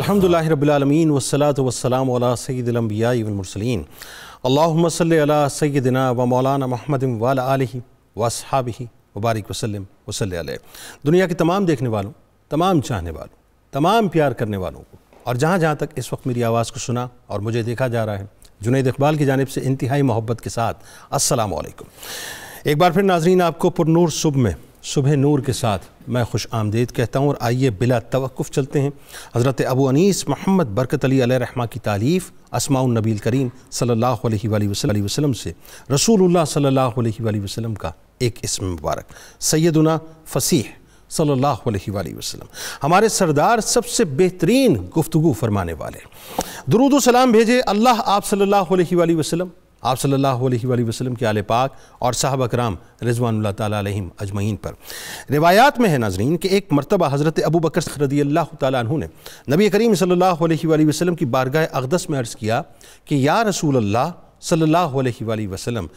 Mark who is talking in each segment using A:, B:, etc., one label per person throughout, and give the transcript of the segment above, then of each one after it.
A: अलहमदिल्ला रबालमीन वसलात वसलाम सईदम्बियामरसलिन अल्लासल सैदना व मौलाना महमद वाल वसहाबी वबारक वसलम वसल दुनिया के तमाम देखने वालों तमाम चाहने वालों तमाम प्यार करने वालों को और जहाँ जहाँ तक इस वक्त मेरी आवाज़ को सुना और मुझे देखा जा रहा है जुनेद इकबाल की जानब से इंतहाई मोहब्बत के साथ असलकुम एक बार फिर नाजरीन आपको पुरनूर सुबह में सुबह नूर के साथ मैं खुश आमदेद कहता हूँ और आइए बिला तवक़ चलते हैं हज़रत अबू अनीस मोहम्मद बरकत अली रहमा की तारीफ़ असमाउन नबील करीम सल्ला वसलम से रसूलुल्लाह सल्ला वसलम का एक इसम मुबारक सैदुना फ़सीह सल्ला वसलम हमारे सरदार सबसे बेहतरीन गुफ्तु फरमाने वाले दरूद सलाम भेजे अल्लाह आप सल्ला वसलम आप सल्लल्लाहु अलैहि वसल्लम के आले पाक और साहब कराम रजवान तम अजमीन पर रिवायात में है नाजरीन कि एक मरतबा हज़रत अबू बकर रदी अल्लाह तु ने नबी करीम सल्ला वसलम की बारगाह अकदस में अर्ज़ किया कि या रसूल अल्लाह सल्ला वसम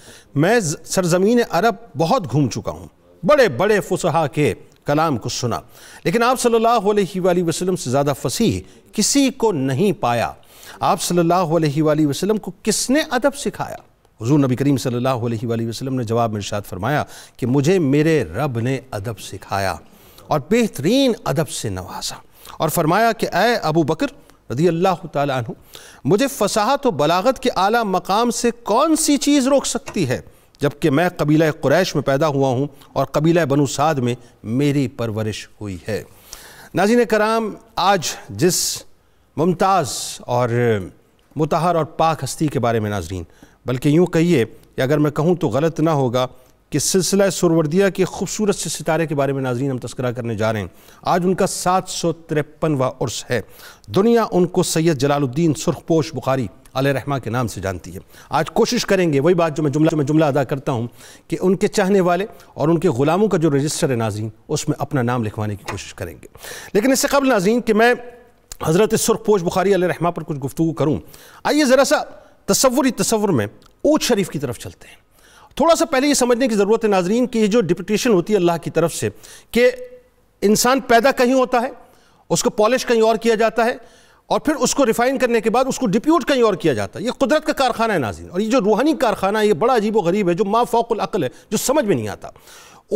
A: मैं सरजमीन अरब बहुत घूम चुका हूँ बड़े बड़े फुसहा के कलाम को सुना लेकिन आप सल्लल्लाहु अलैहि वसल्लम से ज़्यादा फसीह किसी को नहीं पाया आप सल्लल्लाहु अलैहि वसल्लम को किसने अदब सिखाया हजूर नबी करीम सल्लल्लाहु अलैहि वसल्लम ने जवाब इरशाद फरमाया कि मुझे मेरे रब ने अदब सिखाया और बेहतरीन अदब से नवाजा और फरमाया कि अय अबू बकर रदी अल्लाह तु मुझे फसाहत व बलागत के आला मकाम से कौन सी चीज़ रोक सकती है जबकि मैं कबीला क्रैश में पैदा हुआ हूँ और कबीला बनु साद में मेरी परवरिश हुई है नाजिन कराम आज जिस मुमताज़ और मतहर और पाक हस्ती के बारे में नाजरीन बल्कि यूँ कहिए कि अगर मैं कहूँ तो गलत ना होगा कि सिलसिला सुरवर्दिया के खूबसूरत से सितारे के बारे में नाजरीन हम तस्करा करने जा रहे हैं आज उनका सात सौ तिरपनवा उर्स है दुनिया उनको सैयद जलालुद्दीन सुरखपोश बुखारी अल रहमा के नाम से जानती है आज कोशिश करेंगे वही बात जो मैं जुमला मैं जुमला अदा करता हूँ कि उनके चाहने वाले और उनके ग़ुलामों का जो रजिस्टर है नाजीन उसमें अपना नाम लिखवाने की कोशिश करेंगे लेकिन इससे कबल नाजीन कि मैं हज़रत सुरख पोश बुखारी अल रहमा पर कुछ गुफ्तु करूँ आइए ज़रा सा तस्वुरी तस्वुर में ऊद शरीफ की तरफ चलते हैं थोड़ा सा पहले ये समझने की ज़रूरत है नाजरीन कि ये जो डिप्यूटेशन होती है अल्लाह की तरफ से कि इंसान पैदा कहीं होता है उसको पॉलिश कहीं और किया जाता है और फिर उसको रिफाइन करने के बाद उसको डिप्यूट कहीं और किया जाता है ये कुदरत का कारखाना है नाजिन और ये जो रूहानी कारखाना है ये बड़ा अजीब व गरीब है जो माँ फ़ौकल है जो समझ में नहीं आता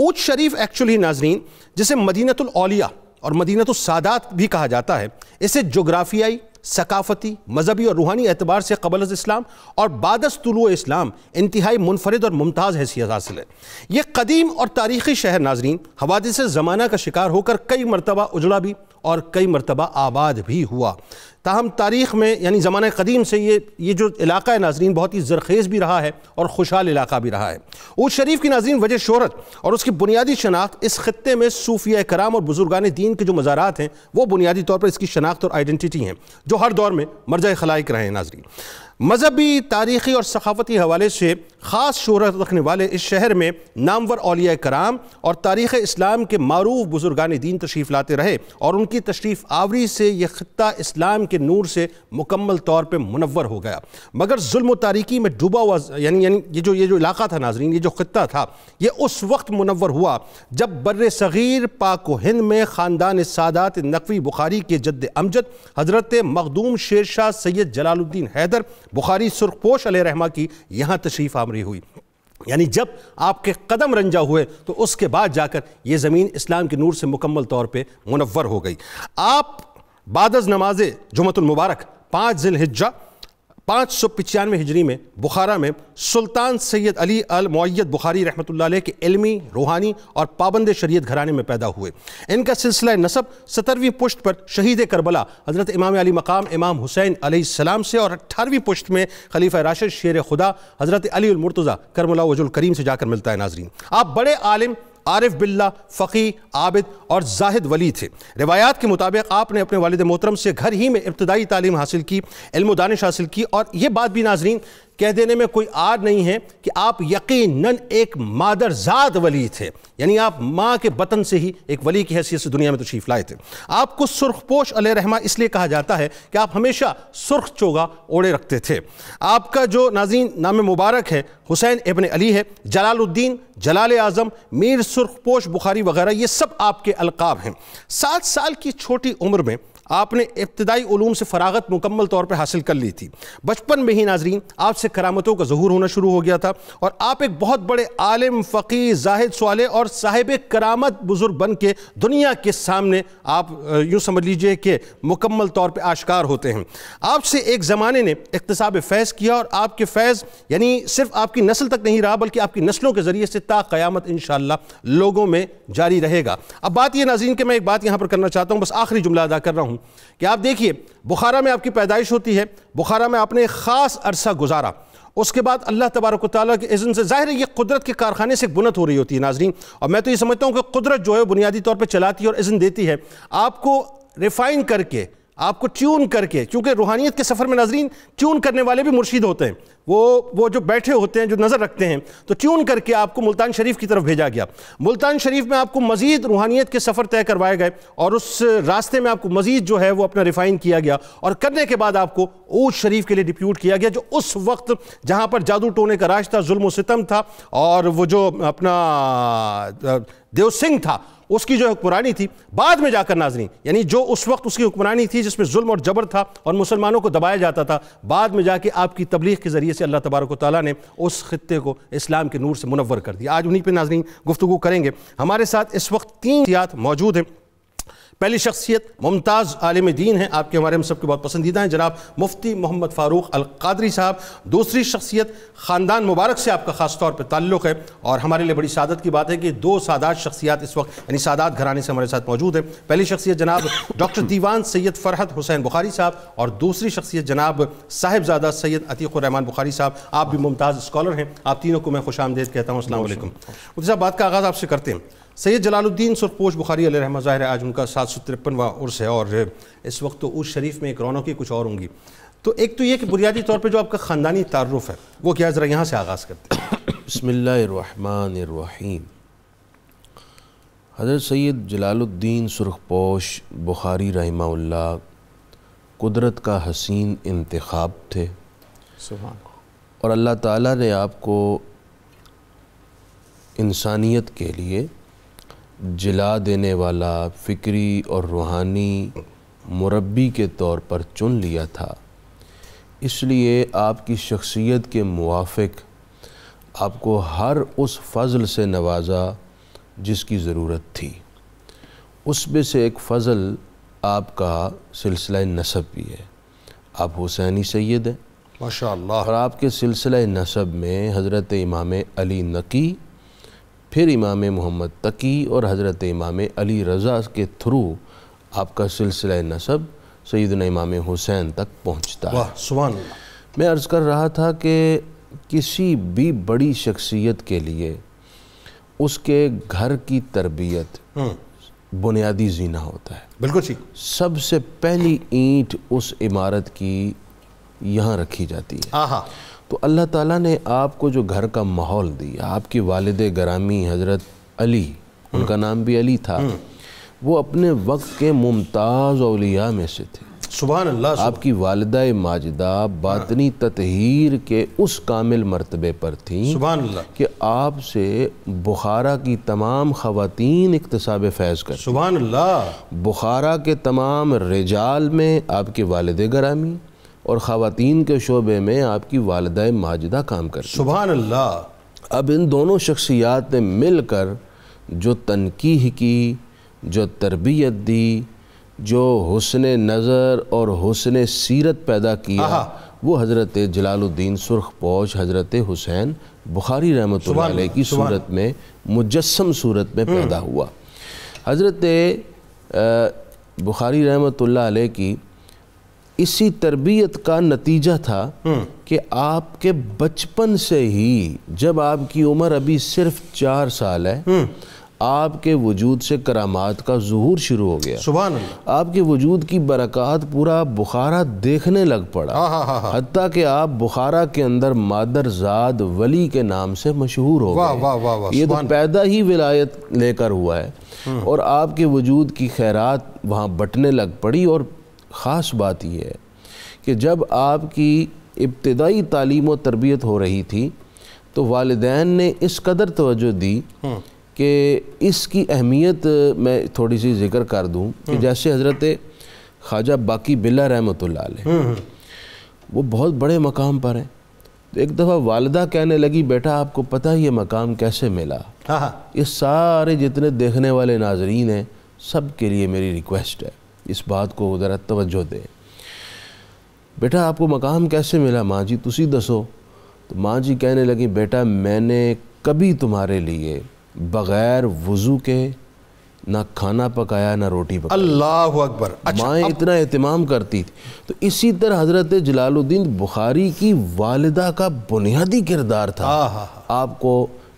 A: ओद शरीफ एक्चुअली नाजरीन जिसे मदीनतौलिया और मदीनतसादात भी कहा जाता है इसे जोग्राफियाई सकाफती मजहबी और रूहानी एतबार से कबल इस्लाम और बादस तुलु इस्लाम इंतहाई मुनफरद और मुमताज़ हैसियत हासिल है यह कदीम और तारीख़ी शहर नाजरीन हवाद से ज़माना का शिकार होकर कई मरतबा उजड़ा भी और कई मरतबा आबाद भी हुआ ताहम तारीख़ में यानी ज़माने कदीम से ये ये जो इलाका है नाजरीन बहुत ही जरखेज़ भी रहा है और खुशहाल इलाका भी रहा है उस शरीफ की नाजरीन वजह शहरत और उसकी बुनियादी शनाख्त इस खत्े में सूफिया कराम और बुजुर्गान दीन के जो मज़ारात हैं वो बुनियादी तौर पर इसकी शनाख्त और आइडेंटिटी हैं जो हर दौर में मर्जा खलाइक रहे हैं नाजरीन मजहबी तारीख़ी और सखावती हवाले से ख़ास शहरत रखने वाले इस शहर में नामवर अलिया कराम और तारीख़ इस्लाम के मरूफ बुजुर्गान दीन तशरीफ़ लाते रहे और उनकी तशरीफ़ आवरी से यह ख़त्ता इस्लाम के नूर से मुकम्मल तौर पर मुनवर हो गया मगर म तारीकी में डूबा हुआ यानी यानी ये जो ये जो इलाका था नाजरीन ये जो ख़त्ता था ये उस वक्त मुनवर हुआ जब बर सग़ीर पाक हिंद में ख़ानदान सादात नकवी बुखारी के जद अमजद हज़रत मखदूम शेर शाह सैद जलालुद्दीन हैदर बुखारी सुरखपोश रहमा की यहाँ तशरीफ़ आमरी हुई यानी जब आपके कदम रंजा हुए तो उसके बाद जाकर ये ज़मीन इस्लाम के नूर से मुकम्मल तौर पर मुनवर हो गई आप बादज नमाज जुमतुलमबारक पाँच जिल हिज्जा पाँच सौ पचानवे हिजरी में बुखारा में सुल्तान सैयद अली अल मैत बुखारी रहमत के इलमी रूहानी और पाबंद शरीत घराने में पैदा हुए इनका सिलसिला नसब सत्रहवीं पुश्त पर शहीद करबला हज़रत इमाम अली मकाम इमाम हुसैन सलाम से और अठारहवीं पुश्त में खलीफा राशिद शेर खुदा हज़रत अली अलीमरतज़ा करमला वजुल करीम से जाकर मिलता है नाजरीन आप बड़े आलिम आरिफ बिल्ला फ़की आबिद और जाहिद वली थे रिवायात के मुताबिक आपने अपने वालद मोहतरम से घर ही में इब्तदाई तालीम हासिल की इल्म दानिश हासिल की और ये बात भी नाजरीन कह देने में कोई आर नहीं है कि आप यकीनन एक मादरजात वली थे यानी आप माँ के बतन से ही एक वली की हैसियत से दुनिया में तशरीफ लाए थे आपको सुर्खपोश रहमा इसलिए कहा जाता है कि आप हमेशा सुर्ख चोगा ओढ़े रखते थे आपका जो नाजीन नाम मुबारक है हुसैन इबन अली है जलालुद्दीन जलाल आज़म मीर सुर्खपोश बुखारी वगैरह ये सब आपके अलकाब हैं सात साल की छोटी उम्र में आपने इब्तदाई ूम से फरागत मुकम्मल तौर पर हासिल कर ली थी बचपन में ही नाजरीन आपसे करामतों का जहूर होना शुरू हो गया था और आप एक बहुत बड़े आलम फ़कीर जाहिद सवाल और साहिब करामत बुज़ुर्ग बन के दुनिया के सामने आप यूँ समझ लीजिए कि मुकम्मल तौर पर आशकार होते हैं आपसे एक ज़माने ने इकतसाब फैज़ किया और आपके फैज़ यानी सिर्फ आपकी नस्ल तक नहीं रहा बल्कि आपकी नस्लों के ज़रिए से ता क़यामत इन लोगों में जारी रहेगा अब बात यह नाजीन कि मैं एक बात यहाँ पर करना चाहता हूँ बस आखिरी जुमला अदा कर रहा हूँ हूँ कि आप देखिए बुखारा में आपकी पैदाइश होती है बुखारा में आपने एक ख़ास अरसा गुजारा उसके बाद अल्लाह तबारक ताली के इज़न से ज़ाहिर है ये कुदरत के कारखाने से बुनत हो रही होती है नाजरीन और मैं तो ये समझता हूँ कि कुदरत जो है बुनियादी तौर पर चलाती है और इज़न देती है आपको रिफ़ाइन करके आपको ट्यून करके क्योंकि रूहानियत के सफ़र में नाजरीन ट्यून करने वाले भी मुर्शीद होते हैं वो वो जो बैठे होते हैं जो नज़र रखते हैं तो ट्यून करके आपको मुल्तान शरीफ की तरफ भेजा गया मुल्तान शरीफ में आपको मज़ीद रूहानियत के सफ़र तय करवाए गए और उस रास्ते में आपको मज़ीद जो है वो अपना रिफ़ाइन किया गया और करने के बाद आपको ऊद शरीफ के लिए डिप्यूट किया गया जो उस वक्त जहाँ पर जादू टोने का राज था जुल्म सितम था और वो जो अपना देव सिंह था उसकी जो हुक्मरानी थी बाद में जाकर नाजनी यानी जो उस वक्त उसकी हुक्मरानी थी जिसमें जुल्म और जबर था और मुसलमानों को दबाया जाता था बाद में जाके आपकी तबलीग के ज़रिए से अल्लाह तबारक ताली ने उस खत्े को इस्लाम के नूर से मुनवर कर दिया आज उन्हीं पर नाजरीन गुफ्तु करेंगे हमारे साथ इस वक्त तीन याद मौजूद हैं पहली शख्सियत मुमताज़ आलम दीन है आपके हमारे हम सबके बहुत पसंदीदा हैं जनाब मुफ्ती मोहम्मद फ़ारूक अलकादरी साहब दूसरी शख्सियत ख़ानदान मुबारक से आपका ख़ास तौर पर ताल्लुक़ है और हमारे लिए बड़ी सादत की बात है कि दो सादात शख्सियात इस वक्त यानी सादात घराने से हमारे साथ मौजूद है पहली शख्सियत जनाब डॉक्टर दीवान सैयद फ़रहत हुसैन बुखारी साहब और दूसरी शख्सियत जनाब साहेबजादा सैयद अतीक़ुररहमान बुखारी साहब आप भी मुमताज़ स्कॉलर हैं आप तीनों को मैं खुश आमदेद कहता हूँ असल मुफ्ती साहब बात का आगाज़ आपसे करते हैं सैयद जलालुद्दीन सुरपोश बुखारी रहमा ज़ाहिर आज उनका सात सौ तिरपनवा उर्स है और इस वक्त तो उस शरीफ में एक रौनक कुछ और होंगी तो एक तो ये कि बुनियादी तौर पर जो आपका ख़ानदानी तारफ़ है वो क्या ज़रा यहाँ से आगाज़ करते हैं बसमीम
B: हज़रत सैद जलालुद्दीन सुरखपोश बुखारी रहमा कुदरत का हसीन इंतखब थे और अल्लाह ताला ने आपको इंसानियत के लिए जला देने वाला फ़िक्री और रूहानी मुरबी के तौर पर चुन लिया था इसलिए आपकी शख्सियत के मुआफ़ आपको हर उस फज़ल से नवाजा जिसकी ज़रूरत थी उसमें से एक फ़ज़ल आपका सिलसिला नसब भी है आप हुसैनी सैद हैं माशा और आपके सिलसिला नसब में हज़रत इमाम अली नकी फिर इमाम मोहम्मद तकी और हज़रत इमाम अली रज़ा के थ्रू आपका सिलसिला नसब सैदन इमाम हुसैन तक पहुँचता है सुबह मैं अर्ज़ कर रहा था कि किसी भी बड़ी शख्सियत के लिए उसके घर की तरबियत हम्म। बुनियादी जीना होता है बिल्कुल ठीक सबसे पहली ईंट उस इमारत की यहाँ रखी जाती है तो अल्लाह ताला ने आपको जो घर का माहौल दिया आपकी वालद ग्रामी हज़रत अली उनका हम्म। नाम भी अली था हम्म। वो अपने वक्त के मुमताज़ अलिया में से थे सुबह अल्लाह आपकी वालदा माजदा बातनी हाँ। ततहीर के उस कामिल मरतबे पर थी सुबह कि आपसे बुखारा की तमाम खातन इकतसाब फैज़ कर सुबह अल्लाह बुखारा के तमाम रिजाल में आपके वालद ग्रामी और ख़वान के शोबे में आपकी वालद माजिदा काम कर सुबह अल्लाह अब इन दोनों शख्सियात ने मिल कर जो तनकीह की जो तरबियत दी जो हसन नज़र और हसन सीरत पैदा किया वो हज़रत जलालुद्दीन सुर्ख पौज हज़रत हुसैन बुखारी रहमत की सूरत में मुजस्म सूरत में हम्म। पैदा हुआ हज़रत बुखारी रहमत की इसी तरबियत का नतीजा था हम्म। कि आपके बचपन से ही जब आपकी उम्र अभी सिर्फ चार साल है हम्म। आपके वजूद से करामात का जहूर शुरू हो गया सुबह आपके वजूद की बरक़ात पूरा बुखारा देखने लग पड़ा हाँ, हाँ, हाँ, हती कि आप बुखारा के अंदर मादरजाद वली के नाम से मशहूर हो गए ये तो पैदा ही विलायत लेकर हुआ है हम्म। और आपके वजूद की खैरात वहाँ बटने लग पड़ी और ख़ास बात यह है कि जब आपकी इब्तदाई तालीम और तरबियत हो रही थी तो वालदेन ने इस कदर तोज्जो दी हम्म। कि इसकी अहमियत मैं थोड़ी सी जिक्र कर दूँ कि हम्म। जैसे हज़रत ख्वाजा बाकी बिल्ला रहमत हम्म। वो बहुत बड़े मकाम पर हैं तो एक दफ़ा वालदा कहने लगी बेटा आपको पता ही ये मकाम कैसे मिला हाँ, हाँ। ये सारे जितने देखने वाले नाजरीन हैं सब के लिए मेरी रिक्वेस्ट है इस बात को ज़रा तवज्जो दें बेटा आपको मकाम कैसे मिला माँ जी तुसी दसो तो माँ जी कहने लगी बेटा मैंने कभी तुम्हारे लिए बग़ैर वज़ू के ना खाना पकाया ना रोटी पकाया
A: अल्लाह अकबर
B: अच्छा, माँ अब... इतना अहतमाम करती थी तो इसी तरह हज़रत जलालुद्दीन बुखारी की वालदा का बुनियादी किरदार था आपको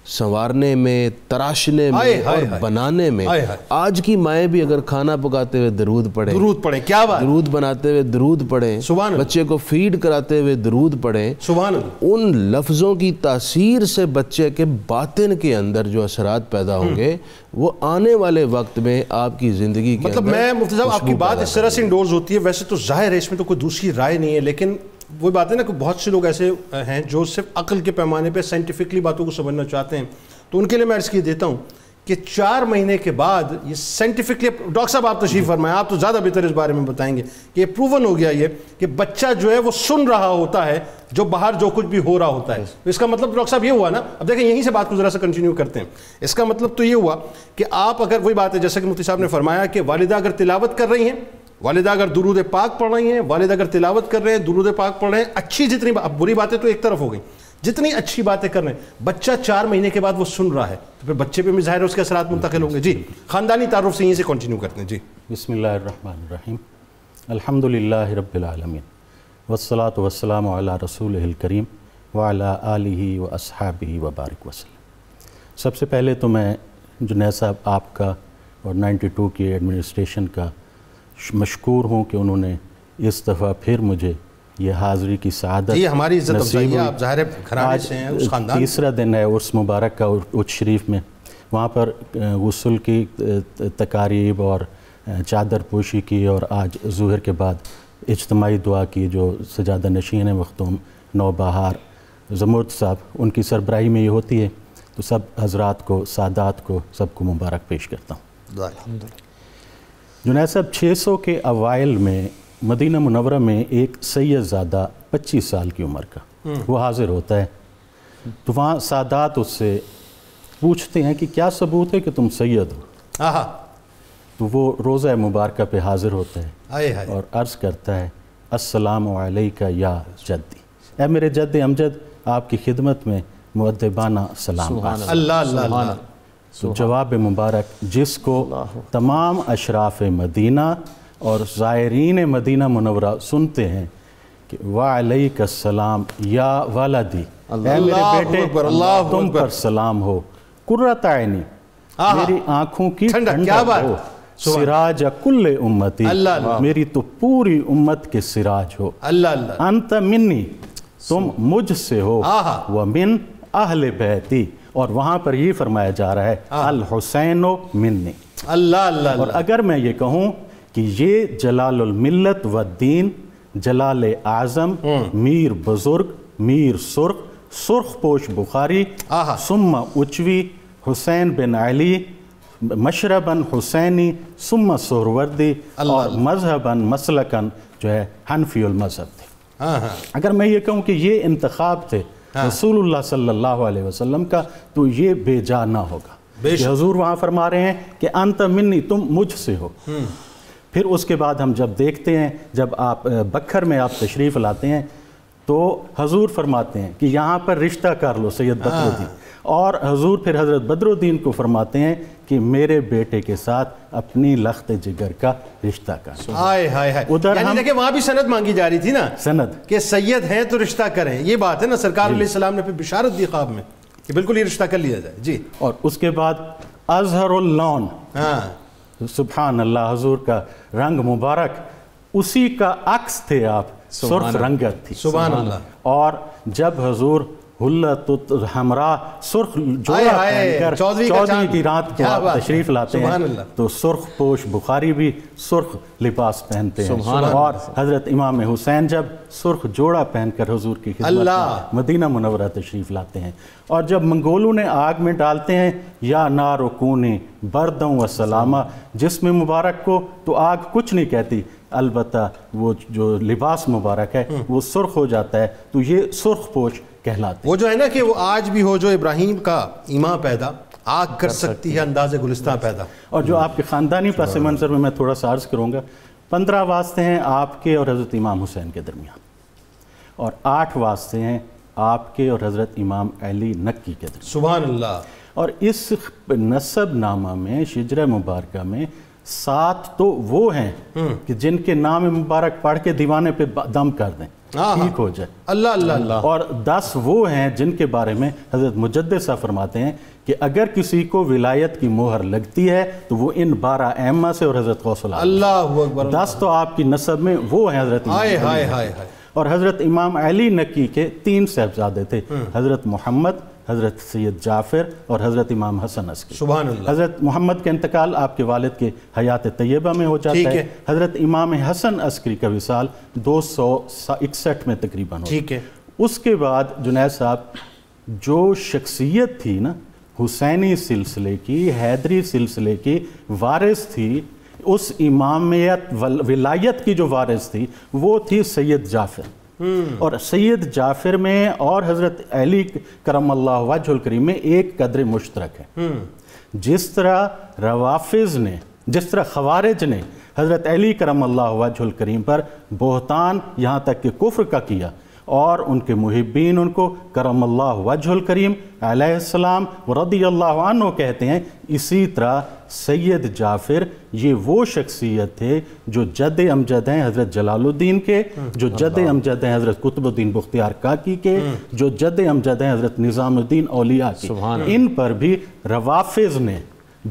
B: संवारने में तराशने में आए, और आए, बनाने में आए, आए। आज की माए भी अगर खाना पकाते हुए दरूद पढ़े दरूद पढ़े क्या बात दरूद बनाते हुए दरूद पढ़े सुबह बच्चे को फीड कराते हुए दरूद पढ़े सुबह उन लफ्ज़ों की तासीर से बच्चे के बातिन के अंदर जो असरात पैदा हम्म। होंगे वो आने वाले वक्त में आपकी ज़िंदगी मतलब मैं मुफ्त आपकी बात इस तरह
A: से इंडोर्स होती है वैसे तो जाहिर है इसमें तो कोई दूसरी राय नहीं है लेकिन वो बात है ना कि बहुत से लोग ऐसे हैं जो सिर्फ अकल के पैमाने पे साइंटिफिकली बातों को समझना चाहते हैं तो उनके लिए मैं अर्ज़ की देता हूँ कि चार महीने के बाद ये साइंटिफिकली डॉक्टर साहब आप तो तो फरमाएं आप तो ज़्यादा बेहतर इस बारे में बताएंगे कि प्रूवन हो गया ये कि बच्चा जो है वो सुन रहा होता है जो बाहर जो कुछ भी हो रहा होता है तो इसका मतलब डॉक्टर साहब ये हुआ ना अब देखें यहीं से बात को ज़रा सा कंटिन्यू करते हैं इसका मतलब तो ये हुआ कि आप अगर वही बात है जैसा कि मुफ्ती साहब ने फरमाया कि वालदा अगर तिलावत कर रही हैं वालिदा अगर दुरूद पाक पढ़ रही हैं वालिदा अगर तिलावत कर रहे हैं दुरूद पाक पढ़ रहे हैं अच्छी जितनी बा, बुरी बातें तो एक तरफ हो गई जितनी अच्छी बातें कर रहे हैं बच्चा चार महीने के बाद वो सुन रहा है तो फिर बच्चे पे भी जाहिर उसके असरात मुंतकिल होंगे जी
C: ख़ानदानी तारुफ से यहीं से कंटिन्यू करते हैं जी बसमीम अलहमदिल्ला रबालमीन वसलात वसलाम रसूल करीम वाली आलि व असहाबी वबारक वसलम सबसे पहले तो मैं जुनेद साहब आपका और 92 की एडमिनिस्ट्रेशन का मशकूर हूँ कि उन्होंने इस दफ़ा फिर मुझे ये हाज़िरी की सदत ये हमारी इज्जत आप ज़ाहिर से हैं उस ख़ानदान तीसरा दिन है उर्स मुबारक का उच शरीफ में वहाँ पर गसल की तकारीब और चादर पोशी की और आज जहर के बाद इजतमाही दुआ की जो सजादा नशीन मखतूम नौबहार बहार साहब उनकी सरबराही में ये होती है तो सब हजरात को सादात को सबको मुबारक पेश करता
D: हूँ
C: जुनायद साहब 600 के अवाइल में मदीना मुनवरा में एक ज्यादा 25 साल की उम्र का हम्म। वो हाजिर होता है तो वहाँ सादात उससे पूछते हैं कि क्या सबूत है कि तुम सैयद हो तो वो रोज़ा मुबारक पे हाजिर होता है आए आए। और अर्ज़ करता है अस्सलाम वालेका या जद्दी ए मेरे जद्द अमजद आपकी खिदमत में मुद्दबाना सलाम अल्लाह अल्लाह तो जवाब मुबारक जिसको तमाम अशराफ मदीना और ज़ायरीन मदीना मुनवरा सुनते हैं कि वालई का सलाम या वालदी मेरे बेटे पर तुम पर सलाम हो कुर्रत मेरी आँखों की सिराज कुल्ल उम्मती मेरी तो पूरी उम्मत के सिराज हो अल्लाह अंत मिन्नी तुम मुझ से हो वह मिन अहल बहती और वहां पर ये फरमाया जा रहा है हाँ। अल हुसैन मिन्नी अल्लाह अल्लाह और अगर मैं ये कहूँ कि ये मिल्लत व दीन जलाल आज़म हम्म। मीर बुज़ुर्ग मीर सुर्ख सुर्ख पोश बुखारी सुम उचवी हुसैन बिन अली मशरबन हुसैनी सुम सुरवर्दी और मजहबन मसलकन जो है हनफी मज़हब थे हाँ, हाँ। अगर मैं ये कहूँ कि ये इंतखब थे हाँ। रसूलुल्लाह सल्लल्लाहु अलैहि वसल्लम का तो ये बेजा ना होगा हजूर वहाँ फरमा रहे हैं कि अंत मिन्नी तुम मुझ से हो हम्म। फिर उसके बाद हम जब देखते हैं जब आप बखर में आप तशरीफ़ लाते हैं तो हजूर फरमाते हैं कि यहाँ पर रिश्ता कर लो सैयद बकरुद्दीन हाँ। और हजूर फिर हज़रत बदरुद्दीन को फरमाते हैं कि मेरे बेटे के साथ अपनी लख्त जिगर का रिश्ता कर
A: हाय हाय हाय उधर देखिए वहाँ भी सनद मांगी जा रही थी ना सनद के सैयद हैं तो रिश्ता करें ये बात है ना सरकार सलाम ने फिर बिशारत दी
C: ख्वाब में कि बिल्कुल ये रिश्ता कर लिया जाए जी और उसके बाद अजहर हाँ सुबहान अल्लाह हजूर का रंग मुबारक उसी का अक्स थे आप सुर्ख रंगत थी सुबह और जब हजूर हुल्ला तो हमरा सुर्ख जोड़ा पहनकर चौदहवीं की रात को आप तशरीफ लाते हैं तो सुर्ख पोश बुखारी भी सुर्ख लिबास पहनते हैं और हजरत इमाम हुसैन जब सुर्ख जोड़ा पहनकर हजूर की खिदमत मदीना मुनवरा तशरीफ लाते हैं और जब मंगोलों ने आग में डालते हैं या नारकून बर्दों व सलामा जिसमें मुबारक को तो आग कुछ नहीं कहती अलबत् वो जो लिबास मुबारक है हम्म। वो सुर्ख हो जाता है तो ये सुर्ख पोश कहलाते
A: वो जो है ना कि वो
C: आज भी हो जो इब्राहिम का ईमा पैदा आग कर सकती है अंदाज गुलिस्तान पैदा और जो आपके ख़ानदानी पास मंजर में मैं थोड़ा अर्ज करूँगा पंद्रह वास्ते हैं आपके और हज़रत इमाम हुसैन के दरमियान और आठ वास्ते हैं आपके और हज़रत इमाम अली नक्की के दरमियान सुबह अल्लाह और इस नसब नामा में शिजर मुबारक में सात तो वो हैं हम्म। कि जिनके नाम मुबारक पढ़ के दीवाने पे दम कर दें हाँ, हाँ। ठीक हो जाए अल्लाह अल्लाह अल्लाह और दस वो हैं जिनके बारे में हजरत मुजद सा फरमाते हैं कि अगर किसी को विलायत की मोहर लगती है तो वो इन बारह अहमा से और हजरत कौसल अल्लाह दस तो आपकी नस्ब में वो हैं हजरत हाय हाय हाय और हजरत इमाम अली नकी के तीन साहबजादे थे हम्म। हजरत मोहम्मद हज़रत सैयद जाफ़िर और हज़रत इमाम हसन असकी सुबह हज़रत मोहम्मद का इंतकाल आपके वालद के हयात तय्यबा में हो जाता है हज़रत इमाम हसन अस्करी का विसाल दो सौ इकसठ में तकरीबन ठीक है उसके बाद जुनेद साहब जो शख्सियत थी ना हुसैनी सिलसिले की हैदरी सिलसिले की वारिस थी उस इमामियत विलायत की जो वारिस थी वो थी सैयद जाफ़िर हम्म। और सैयद जाफिर में और हज़रत अली करम वजुल करीम में एक कदर मुश्तरक है हम्म। जिस तरह रवाफिज ने जिस तरह खवारिज ने हज़रत अली करम वजुल करीम पर बहतान यहाँ तक कि कुफ्र का किया और उनके मुहिबीन उनको करम अल्लाह वजहल करीम आसमाम रदी कहते हैं इसी तरह सैयद जाफिर ये वो शख्सियत थे जो जद अमजद हैं हज़रत जलालुद्दीन के जो जद अमजद हैं हज़रत कुतुबुद्दीन बख्तियार काकी के हम्म। जो जद अमजद हैं हज़रत निज़ामुद्दीन अलिया के इन पर भी रवाफिज़ ने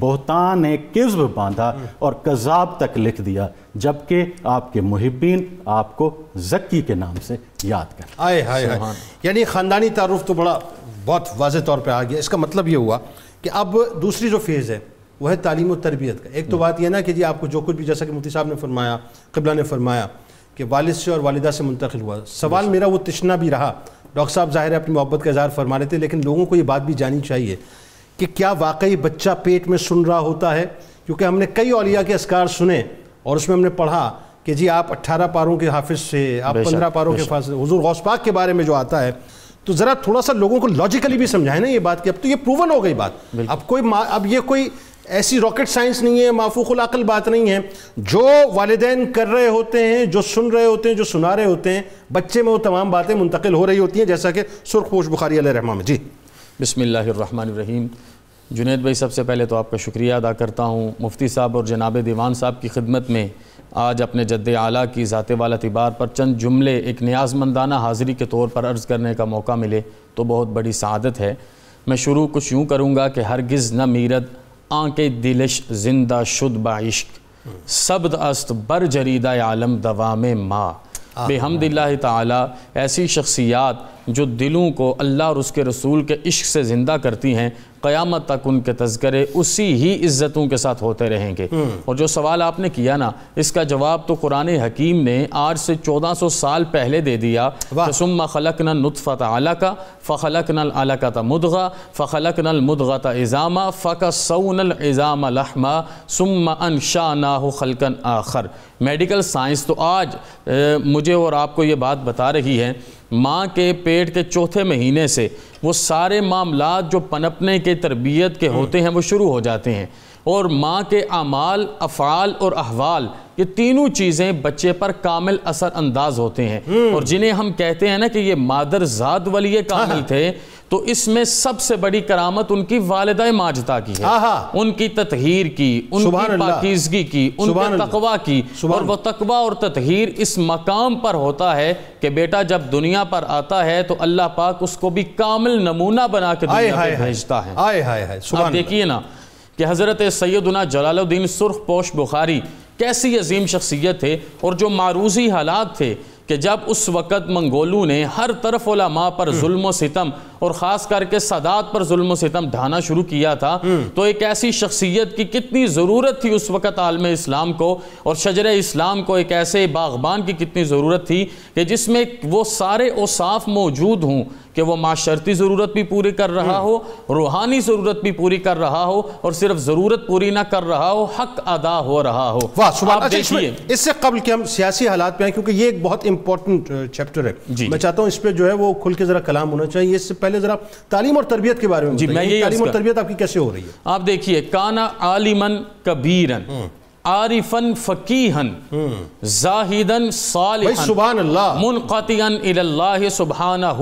C: ने किस्ब बांधा और कजाब तक लिख दिया जबकि आपके मुहिबीन आपको जक्की के नाम से याद कर
A: आए हाय हाय यानी ख़ानदानी तारुफ तो बड़ा बहुत वाज तौर पर आ गया इसका मतलब ये हुआ कि अब दूसरी जो फेज़ है वह है तालीम और तरबियत का एक तो हम्म। बात यह ना कि जी आपको जो कुछ भी जैसा कि मुफ्ती साहब ने फरमाया कबला ने फरमाया कि वालद से और वालिदा से मुंतकिल हुआ सवाल मेरा वो तशना भी रहा डॉक्टर साहब ज़ाहिर है अपनी मोहब्बत का इजहार फरमा रहे थे लेकिन लोगों को ये बात भी जानी चाहिए कि क्या वाकई बच्चा पेट में सुन रहा होता है क्योंकि हमने कई औलिया के असकार सुने और उसमें हमने पढ़ा कि जी आप 18 पारों के हाफिज से आप 15 पारों के हाफिज हुजूर गौस पाक के बारे में जो आता है तो ज़रा थोड़ा सा लोगों को लॉजिकली भी समझाए ना ये बात कि अब तो ये प्रूवन हो गई बात अब कोई अब ये कोई ऐसी रॉकेट साइंस नहीं है अकल बात नहीं है जो वालदेन कर रहे होते हैं जो सुन रहे होते हैं जो
D: सुना रहे होते हैं बच्चे में वो तमाम बातें मुंतकिल हो रही होती हैं जैसा कि सुरखपोश बुखारी रहमान में जी बसमीम जुनेद भाई सबसे पहले तो आपका शुक्रिया अदा करता हूँ मुफ्ती साहब और जनाब दीवान साहब की खिदमत में आज अपने जद्द आला की ज़ात वाला तिबार पर चंद जुमले एक न्याजमंदाना हाज़िरी के तौर पर अर्ज़ करने का मौका मिले तो बहुत बड़ी सदत है मैं शुरू कुछ यूँ करूँगा कि हरगिज़ न मीरत आँख दिलश जिंदा शुद बाइश्क सब्द अस्त बर जरीदा आलम दवा में माँ बेहमदिल्ला ताली ऐसी शख्सियात जो दिलों को अल्लाह और उसके रसूल के इश्क से ज़िंदा करती हैं क़यामत तक उनके तस्करे उसी ही इज़्ज़तों के साथ होते रहेंगे हम्म। और जो सवाल आपने किया ना इसका जवाब तो कुरान हकीम ने आज से चौदह सौ साल पहले दे दिया सुम खलक न नुतफ़त आला का फ़लक नल आला का तमुदगा फ़लक नल मुदगा तज़ामा फ़का सऊन एज़ाम लहमा सुम अन शाह ना हो खलकन आखर मेडिकल साइंस तो आज ए, मुझे और आपको ये बात बता रही है माँ के पेट के चौथे महीने से वो सारे मामला जो पनपने के तरबियत के होते हैं वो शुरू हो जाते हैं और माँ के अमाल अफ़ाल और अहवाल ये तीनों चीज़ें बच्चे पर कामिल असर अंदाज होते हैं हम्म। और जिन्हें हम कहते हैं ना कि ये वाली ये कामिल थे तो इसमें सबसे बड़ी करामत उनकी वालदा माजदा की है उनकी तथहर की उनकी पाकिजगी की उनके तकवा की और वो तकवा और तथहर इस मकाम पर होता है कि बेटा जब दुनिया पर आता है तो अल्लाह पाक उसको भी कामिल नमूना बना के भेजता है आए हाय देखिए ना कि हज़रत सैदना जलालुद्दीन सुर्ख पोश बुखारी कैसी अजीम शख्सियत थे और जो मारूजी हालात थे कि जब उस वक़्त मंगोलू ने हर तरफ ओलमा पर हम्म। जुल्म सितम और ख़ास करके सदात पर जुल्म सितम ढाना शुरू किया था हम्म। तो एक ऐसी शख्सियत की कितनी ज़रूरत थी उस वक़्त आलम इस्लाम को और शजर इस्लाम को एक ऐसे बागबान की कितनी ज़रूरत थी कि जिसमें वो सारे ओसाफ मौजूद हों कि वो माशर्ती ज़रूरत भी पूरी कर रहा हम्म। हो रूहानी ज़रूरत भी पूरी कर रहा हो और सिर्फ ज़रूरत पूरी ना कर रहा हो हक अदा हो रहा हो वाह आप अच्छा, देखिए
A: इससे कबल के हम सियासी हालात पे आए क्योंकि ये एक बहुत इंपॉर्टेंट चैप्टर है जी मैं चाहता हूँ इस पर जो है वो खुल के ज़रा कलाम होना चाहिए इससे पहले ज़रा तालीम और तरबियत के बारे में जी मैं ये तालीम और तरबियत आपकी कैसे हो रही है
D: आप देखिए काना आलिमन कबीरन हम्म। आरिफन फ़कीहन हम्म। जाहिदन सुबहान अल्लाह मुनक़तियन सुबहाना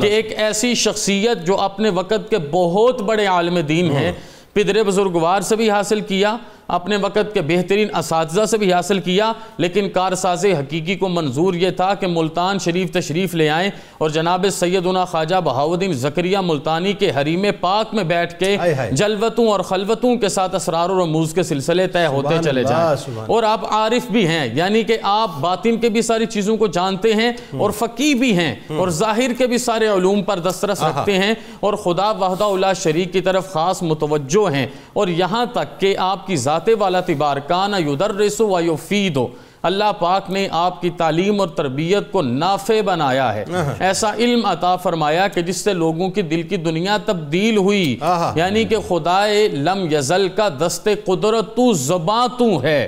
D: कि एक ऐसी शख्सियत जो अपने वक़्त के बहुत बड़े आलम दीन है हम्म। पिदरे बुजुर्गवार से भी हासिल किया अपने वक्त के बेहतरीन इस से भी हासिल किया लेकिन कारसाज हकीकी को मंजूर ये था कि मुल्तान शरीफ तशरीफ़ ले आएँ और जनाब सैदना ख्वाजा बहाउद्दीन जकरिया मुल्तानी के हरीम पाक में बैठ के जलवतों और खलवतों के साथ असरार रमूज के सिलसिले तय होते चले जाए और आप आरिफ भी हैं यानी कि आप बातिन के भी सारी चीज़ों को जानते हैं हम्म। और फ़की भी हैं हम्म। और ज़ाहिर के भी सारे ूम पर दस्तरस रखते हैं और खुदा वहदा शरीक की तरफ ख़ास मुतवजो हैं और यहाँ तक कि आपकी लाते वाला तिबार कान युदर्रसु व अल्लाह पाक ने आपकी तालीम और तरबियत को नाफे बनाया है ऐसा इल्म अता फरमाया कि जिससे लोगों की दिल की दुनिया तब्दील हुई यानी कि खुदाए लम यजल का दस्ते कुदरत तू जबा तू है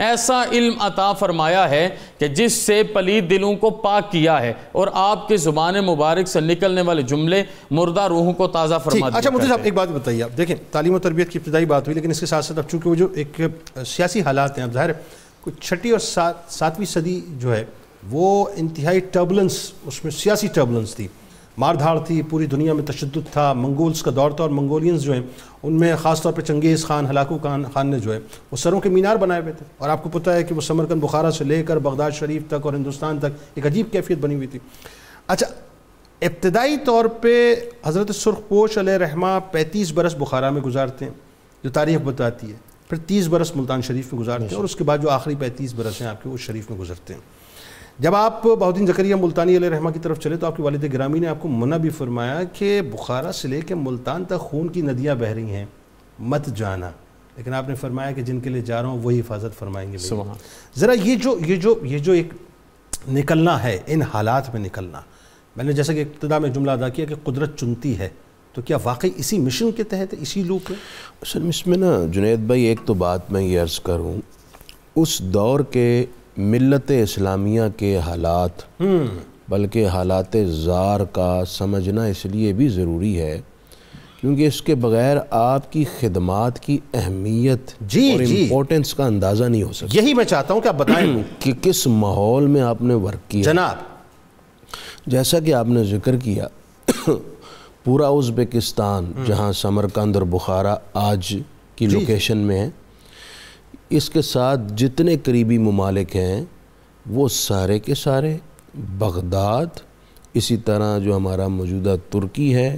D: ऐसा इल्म अता फरमाया है कि जिससे पलीद दिलों को पाक किया है और आपके ज़ुबान मुबारक से निकलने वाले जुमले मुर्दा रूहों को ताज़ा फरमा अच्छा मुझे आप एक
A: बात बताइए आप देखें तालीम और तरबियत की इब्तदाई बात हुई लेकिन इसके साथ साथ अब चूँकि वो जो एक सियासी हालात हैं अब ज़ाहिर कुछ छठी और सातवीं सदी जो है वो इंतहाई टर्बुलेंस उसमें सियासी टर्बुलेंस थी मारधाड़ थी पूरी दुनिया में तशद था मंगोल्स का दौर था और मंगोलियंस जो हैं उनमें ख़ास तौर पर चंगेज़ खान हलाकू खान खान ने जो है वो सरों के मीनार बनाए हुए थे और आपको पता है कि वो समरकंद बुखारा से लेकर बगदाद शरीफ तक और हिंदुस्तान तक एक अजीब कैफियत बनी हुई थी अच्छा इब्तदाई तौर पर हज़रत सुरखपोश रहमा पैंतीस बरस बुखारा में गुजारते हैं जो तारीख बताती है फिर तीस बरस मुल्तान शरीफ में गुजारते हैं और उसके बाद जो आखिरी पैंतीस बरस हैं आपके वो शरीफ में गुजरते हैं जब आप बहुद्दीन जकरिया मुल्तानी अल रहमा की तरफ चले तो आपके वालद ग्रामी ने आपको मना भी फरमाया कि बुखारा से लेकर मुल्तान तक खून की नदियाँ बह रही हैं मत जाना लेकिन आपने फरमाया कि जिनके लिए जा रहा हूँ वही हिफाजत फरमाएंगे ज़रा ये जो ये जो ये जो एक निकलना है इन हालात में निकलना मैंने जैसा कि इब्तदा में जुमला अदा किया कि कुदरत चुनती है तो क्या वाकई इसी मिशन के तहत इसी लूप में असल इसमें ना जुनेद भाई एक तो बात
B: मैं ये अर्ज़ करूँ उस दौर के मिलत इस्लामिया के हालात बल्कि हालात ज़ार का समझना इसलिए भी ज़रूरी है क्योंकि इसके बगैर आपकी खदमात की अहमियत जी और इम्पोर्टेंस का अंदाज़ा नहीं हो सकता यही मैं चाहता हूँ कि आप बताएं कि किस माहौल में आपने वर्क किया जनाब जैसा कि आपने जिक्र किया पूरा उज़्बेकिस्तान हम्म। जहाँ समरकंद और बुखारा आज की लोकेशन में है इसके साथ जितने करीबी ममालिक हैं वो सारे के सारे बगदाद इसी तरह जो हमारा मौजूदा तुर्की है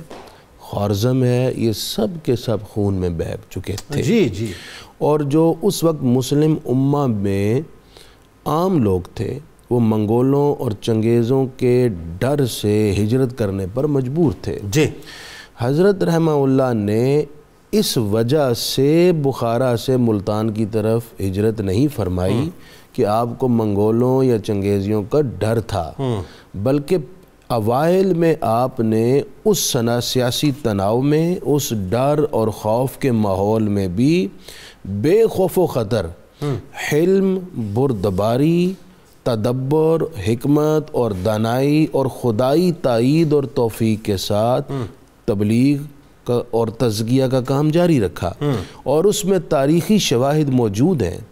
B: खारजम है ये सब के सब खून में बह चुके थे जी जी और जो उस वक्त मुस्लिम उम्मा में आम लोग थे वो मंगोलों और चंगेज़ों के डर से हिजरत करने पर मजबूर थे जी हज़रत रहमा ने इस वजह से बुखारा से मुल्तान की तरफ हिजरत नहीं फरमाई हम्म। कि आपको मंगोलों या चंगेज़ियों का डर था हम्म। बल्कि अवाइल में आपने उस सना सियासी तनाव में उस डर और खौफ के माहौल में भी बेखौफ ख़तर हम्म। हिल्म बुरदबारी तदब्बर हमत और दानाई और खुदाई तइद और तोफ़ी के साथ तबलीग का और तजगिया का काम जारी रखा हम्म। और उसमें तारीखी शवाहद मौजूद हैं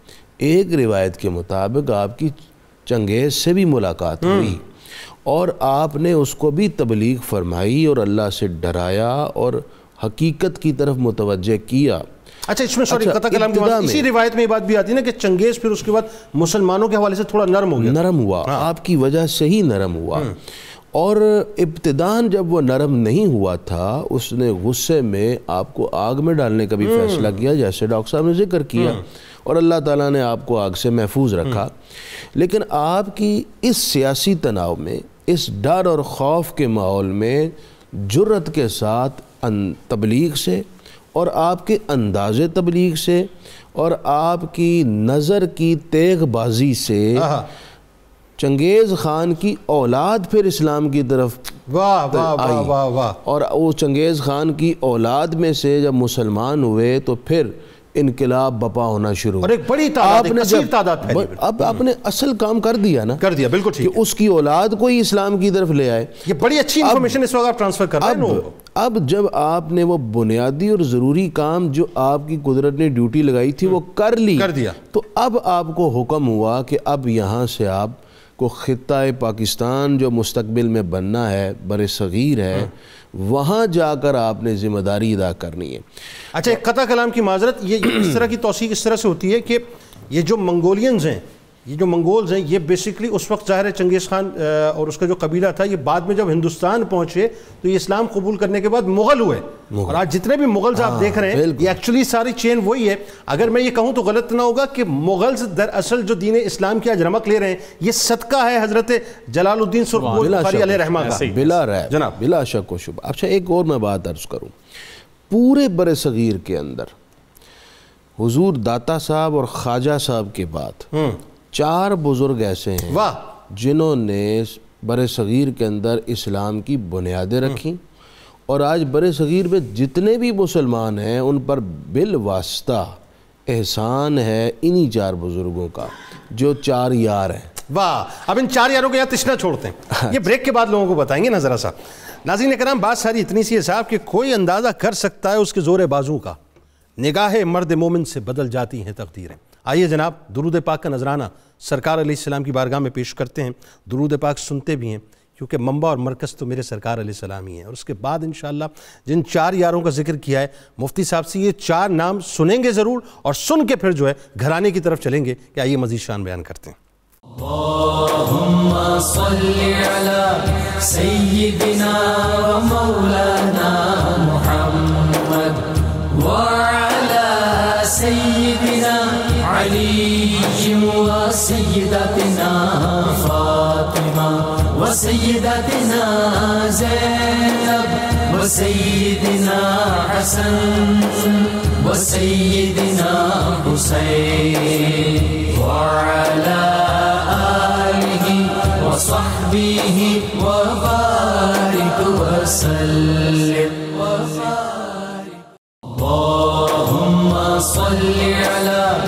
B: एक रिवायत के मुताबिक आपकी चंगेज़ से भी मुलाकात हम्म। हुई और आपने उसको भी तबलीग फरमाई और अल्लाह से डराया और हकीकत की तरफ मुतवजह किया
A: अच्छा इसमें सॉरी अच्छा, कथा कलाम के बाद इसी
B: रिवायत में ये बात भी आती है ना कि चंगेज़ फिर उसके बाद मुसलमानों के हवाले से थोड़ा नरम हो गया नरम हुआ हाँ। आपकी वजह से ही नरम हुआ हम्म। और इब्तदान जब वो नरम नहीं हुआ था उसने गुस्से में आपको आग में डालने का भी हम्म। फैसला किया जैसे डॉक्टर साहब ने जिक्र किया हम्म। और अल्लाह ताला ने आपको आग से महफूज हम्म। रखा लेकिन आपकी इस सियासी तनाव में इस डर और खौफ के माहौल में जुर्रत के साथ अं-, तबलीग से और आपके अंदाज तबलीग से और आपकी नज़र की तेगबाजी से चंगेज़ ख़ान की औलाद फिर इस्लाम की तरफ वाह तो वाह वाह वाह और वो चंगेज़ ख़ान की औलाद में से जब मुसलमान हुए तो फिर इनकलाब बपा होना
A: शुरू और एक बड़ी आपने जब अब आपने असल काम कर दिया ना कर दिया बिल्कुल ठीक उसकी औलाद को ही इस्लाम की तरफ ले आए ये बड़ी अच्छी इन्फॉर्मेशन इस वक्त ट्रांसफर कर रहे अब
B: जब आपने वो बुनियादी और ज़रूरी काम जो आपकी कुदरत ने ड्यूटी लगाई थी वो हम्म। कर ली कर दिया तो अब आपको हुक्म हुआ कि अब यहाँ से आप को ख़त्े पाकिस्तान जो मुस्तबिल में बनना है बर सग़ीर है वहाँ जाकर
A: आपने ज़िम्मेदारी अदा करनी है अच्छा एक कता कलाम की माजरत ये इस तरह की तोसी इस तरह से होती है कि ये जो मंगोलियंस हैं ये जो मंगोल्स हैं ये बेसिकली उस वक्त ज़ाहिर है चंगेज़ खान और उसका जो कबीला था ये बाद में जब हिंदुस्तान पहुंचे तो ये इस्लाम कबूल करने के बाद मुग़ल हुए और आज जितने भी मुग़ल्स आप हाँ, देख रहे हैं ये एक्चुअली सारी चेन वही है अगर मैं ये कहूँ तो गलत ना होगा कि मुग़ल्स दरअसल जो दीन इस्लाम की आज रमक ले रहे हैं ये सदका है हज़रत जलालुद्दीन
B: जनाब बिला शक व शुभ अच्छा एक और मैं बात अर्ज करूँ पूरे बर सग़ीर के अंदर हुजूर दाता साहब और ख्वाजा साहब के बाद हम्म। चार बुज़ुर्ग ऐसे हैं वाह जिन्होंने बर सग़ीर के अंदर इस्लाम की बुनियादें हम्म। रखी और आज बर सग़ीर में जितने भी मुसलमान हैं उन पर बिल वास्ता एहसान
A: है इन्हीं चार बुज़ुर्गों का जो चार यार हैं वाह अब इन चार यारों के यहाँ तिशना छोड़ते हैं हाँ। ये ब्रेक के बाद लोगों को बताएंगे ना ज़रा सा ने कराम बात सारी इतनी सी है साहब कि कोई अंदाज़ा कर सकता है उसके ज़ोर बाजू का निगाह मर्द मोमिन से बदल जाती हैं तकदीरें आइए जनाब दरूद पाक का नजराना सरकार सलाम की बारगाह में पेश करते हैं दरूद पाक सुनते भी हैं क्योंकि मंबा और मरकज़ तो मेरे सरकार सलाम ही हैं और उसके बाद इन जिन चार यारों का जिक्र किया है मुफ्ती साहब से ये चार नाम सुनेंगे ज़रूर और सुन के फिर जो है घराने की तरफ चलेंगे कि आइए मजीद शान बयान करते हैं
E: सैदिना علي وسيدتنا فاطمة وسيدتنا زينب وسيدنا حسن وسيدنا حسين وعلى آله وصحبه وبارك وسلم اللهم صل على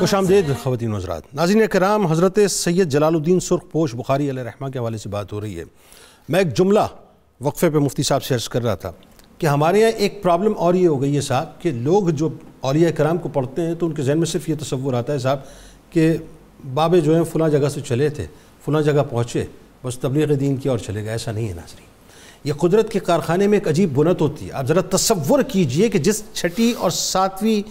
E: खुश
A: आमदेद खवतिन हजरात नाजिन कराम हज़रत सैयद जलालुद्दीन पोश बुखारी रहमा के हवाले से बात हो रही है मैं एक जुमला वक्फे पर मुफ्ती साहब से अर्ज़ कर रहा था कि हमारे यहाँ एक प्रॉब्लम और ये हो गई है साहब कि लोग जो अलिया कराम को पढ़ते हैं तो उनके जहन में सिर्फ ये तस्वुर आता है साहब कि बाबे जो हैं फ़लाँ जगह से चले थे फ़लाँ जगह पहुँचे बस तबलीग दीन की और चले गए ऐसा नहीं है नाजरी ये कुदरत के कारखाने में एक अजीब बुनत होती है आप ज़रा तस्वुर कीजिए कि जिस छठी और सातवीं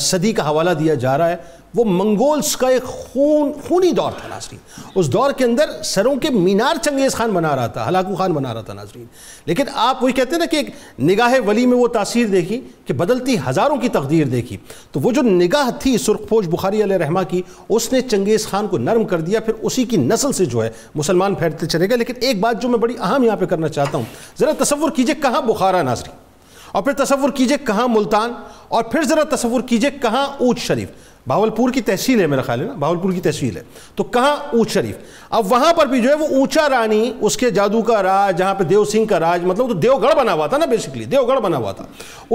A: सदी का हवाला दिया जा रहा है वो मंगोल्स का एक खून खूनी दौर था नाजरीन उस दौर के अंदर सरों के मीनार चंगेज़ खान बना रहा था हलाकू खान बना रहा था नाजरीन लेकिन आप वही कहते हैं ना कि एक निगाह वली में वो तासीर देखी कि बदलती हज़ारों की तकदीर देखी तो वो जो निगाह थी सुरखपोश बुखारी रहमा की उसने चंगेज़ खान को नरम कर दिया फिर उसी की नस्ल से जो है मुसलमान फैलते चले गए लेकिन एक बात जो मैं बड़ी अहम यहाँ पर करना चाहता हूँ ज़रा तस्वुर कीजिए कहाँ बुखारा नाजरीन और फिर तस्वुर कीजिए कहाँ मुल्तान और फिर ज़रा तस्वुर कीजिए कहाँ ऊँच शरीफ भावलपुर की तहसील है मेरा ख्याल है ना भावलपुर की तहसील है तो कहाँ ऊँच शरीफ अब वहाँ पर भी जो है वो ऊँचा रानी उसके जादू का राज जहाँ पर देव सिंह का राज मतलब तो देवगढ़ बना हुआ था ना बेसिकली देवगढ़ बना हुआ था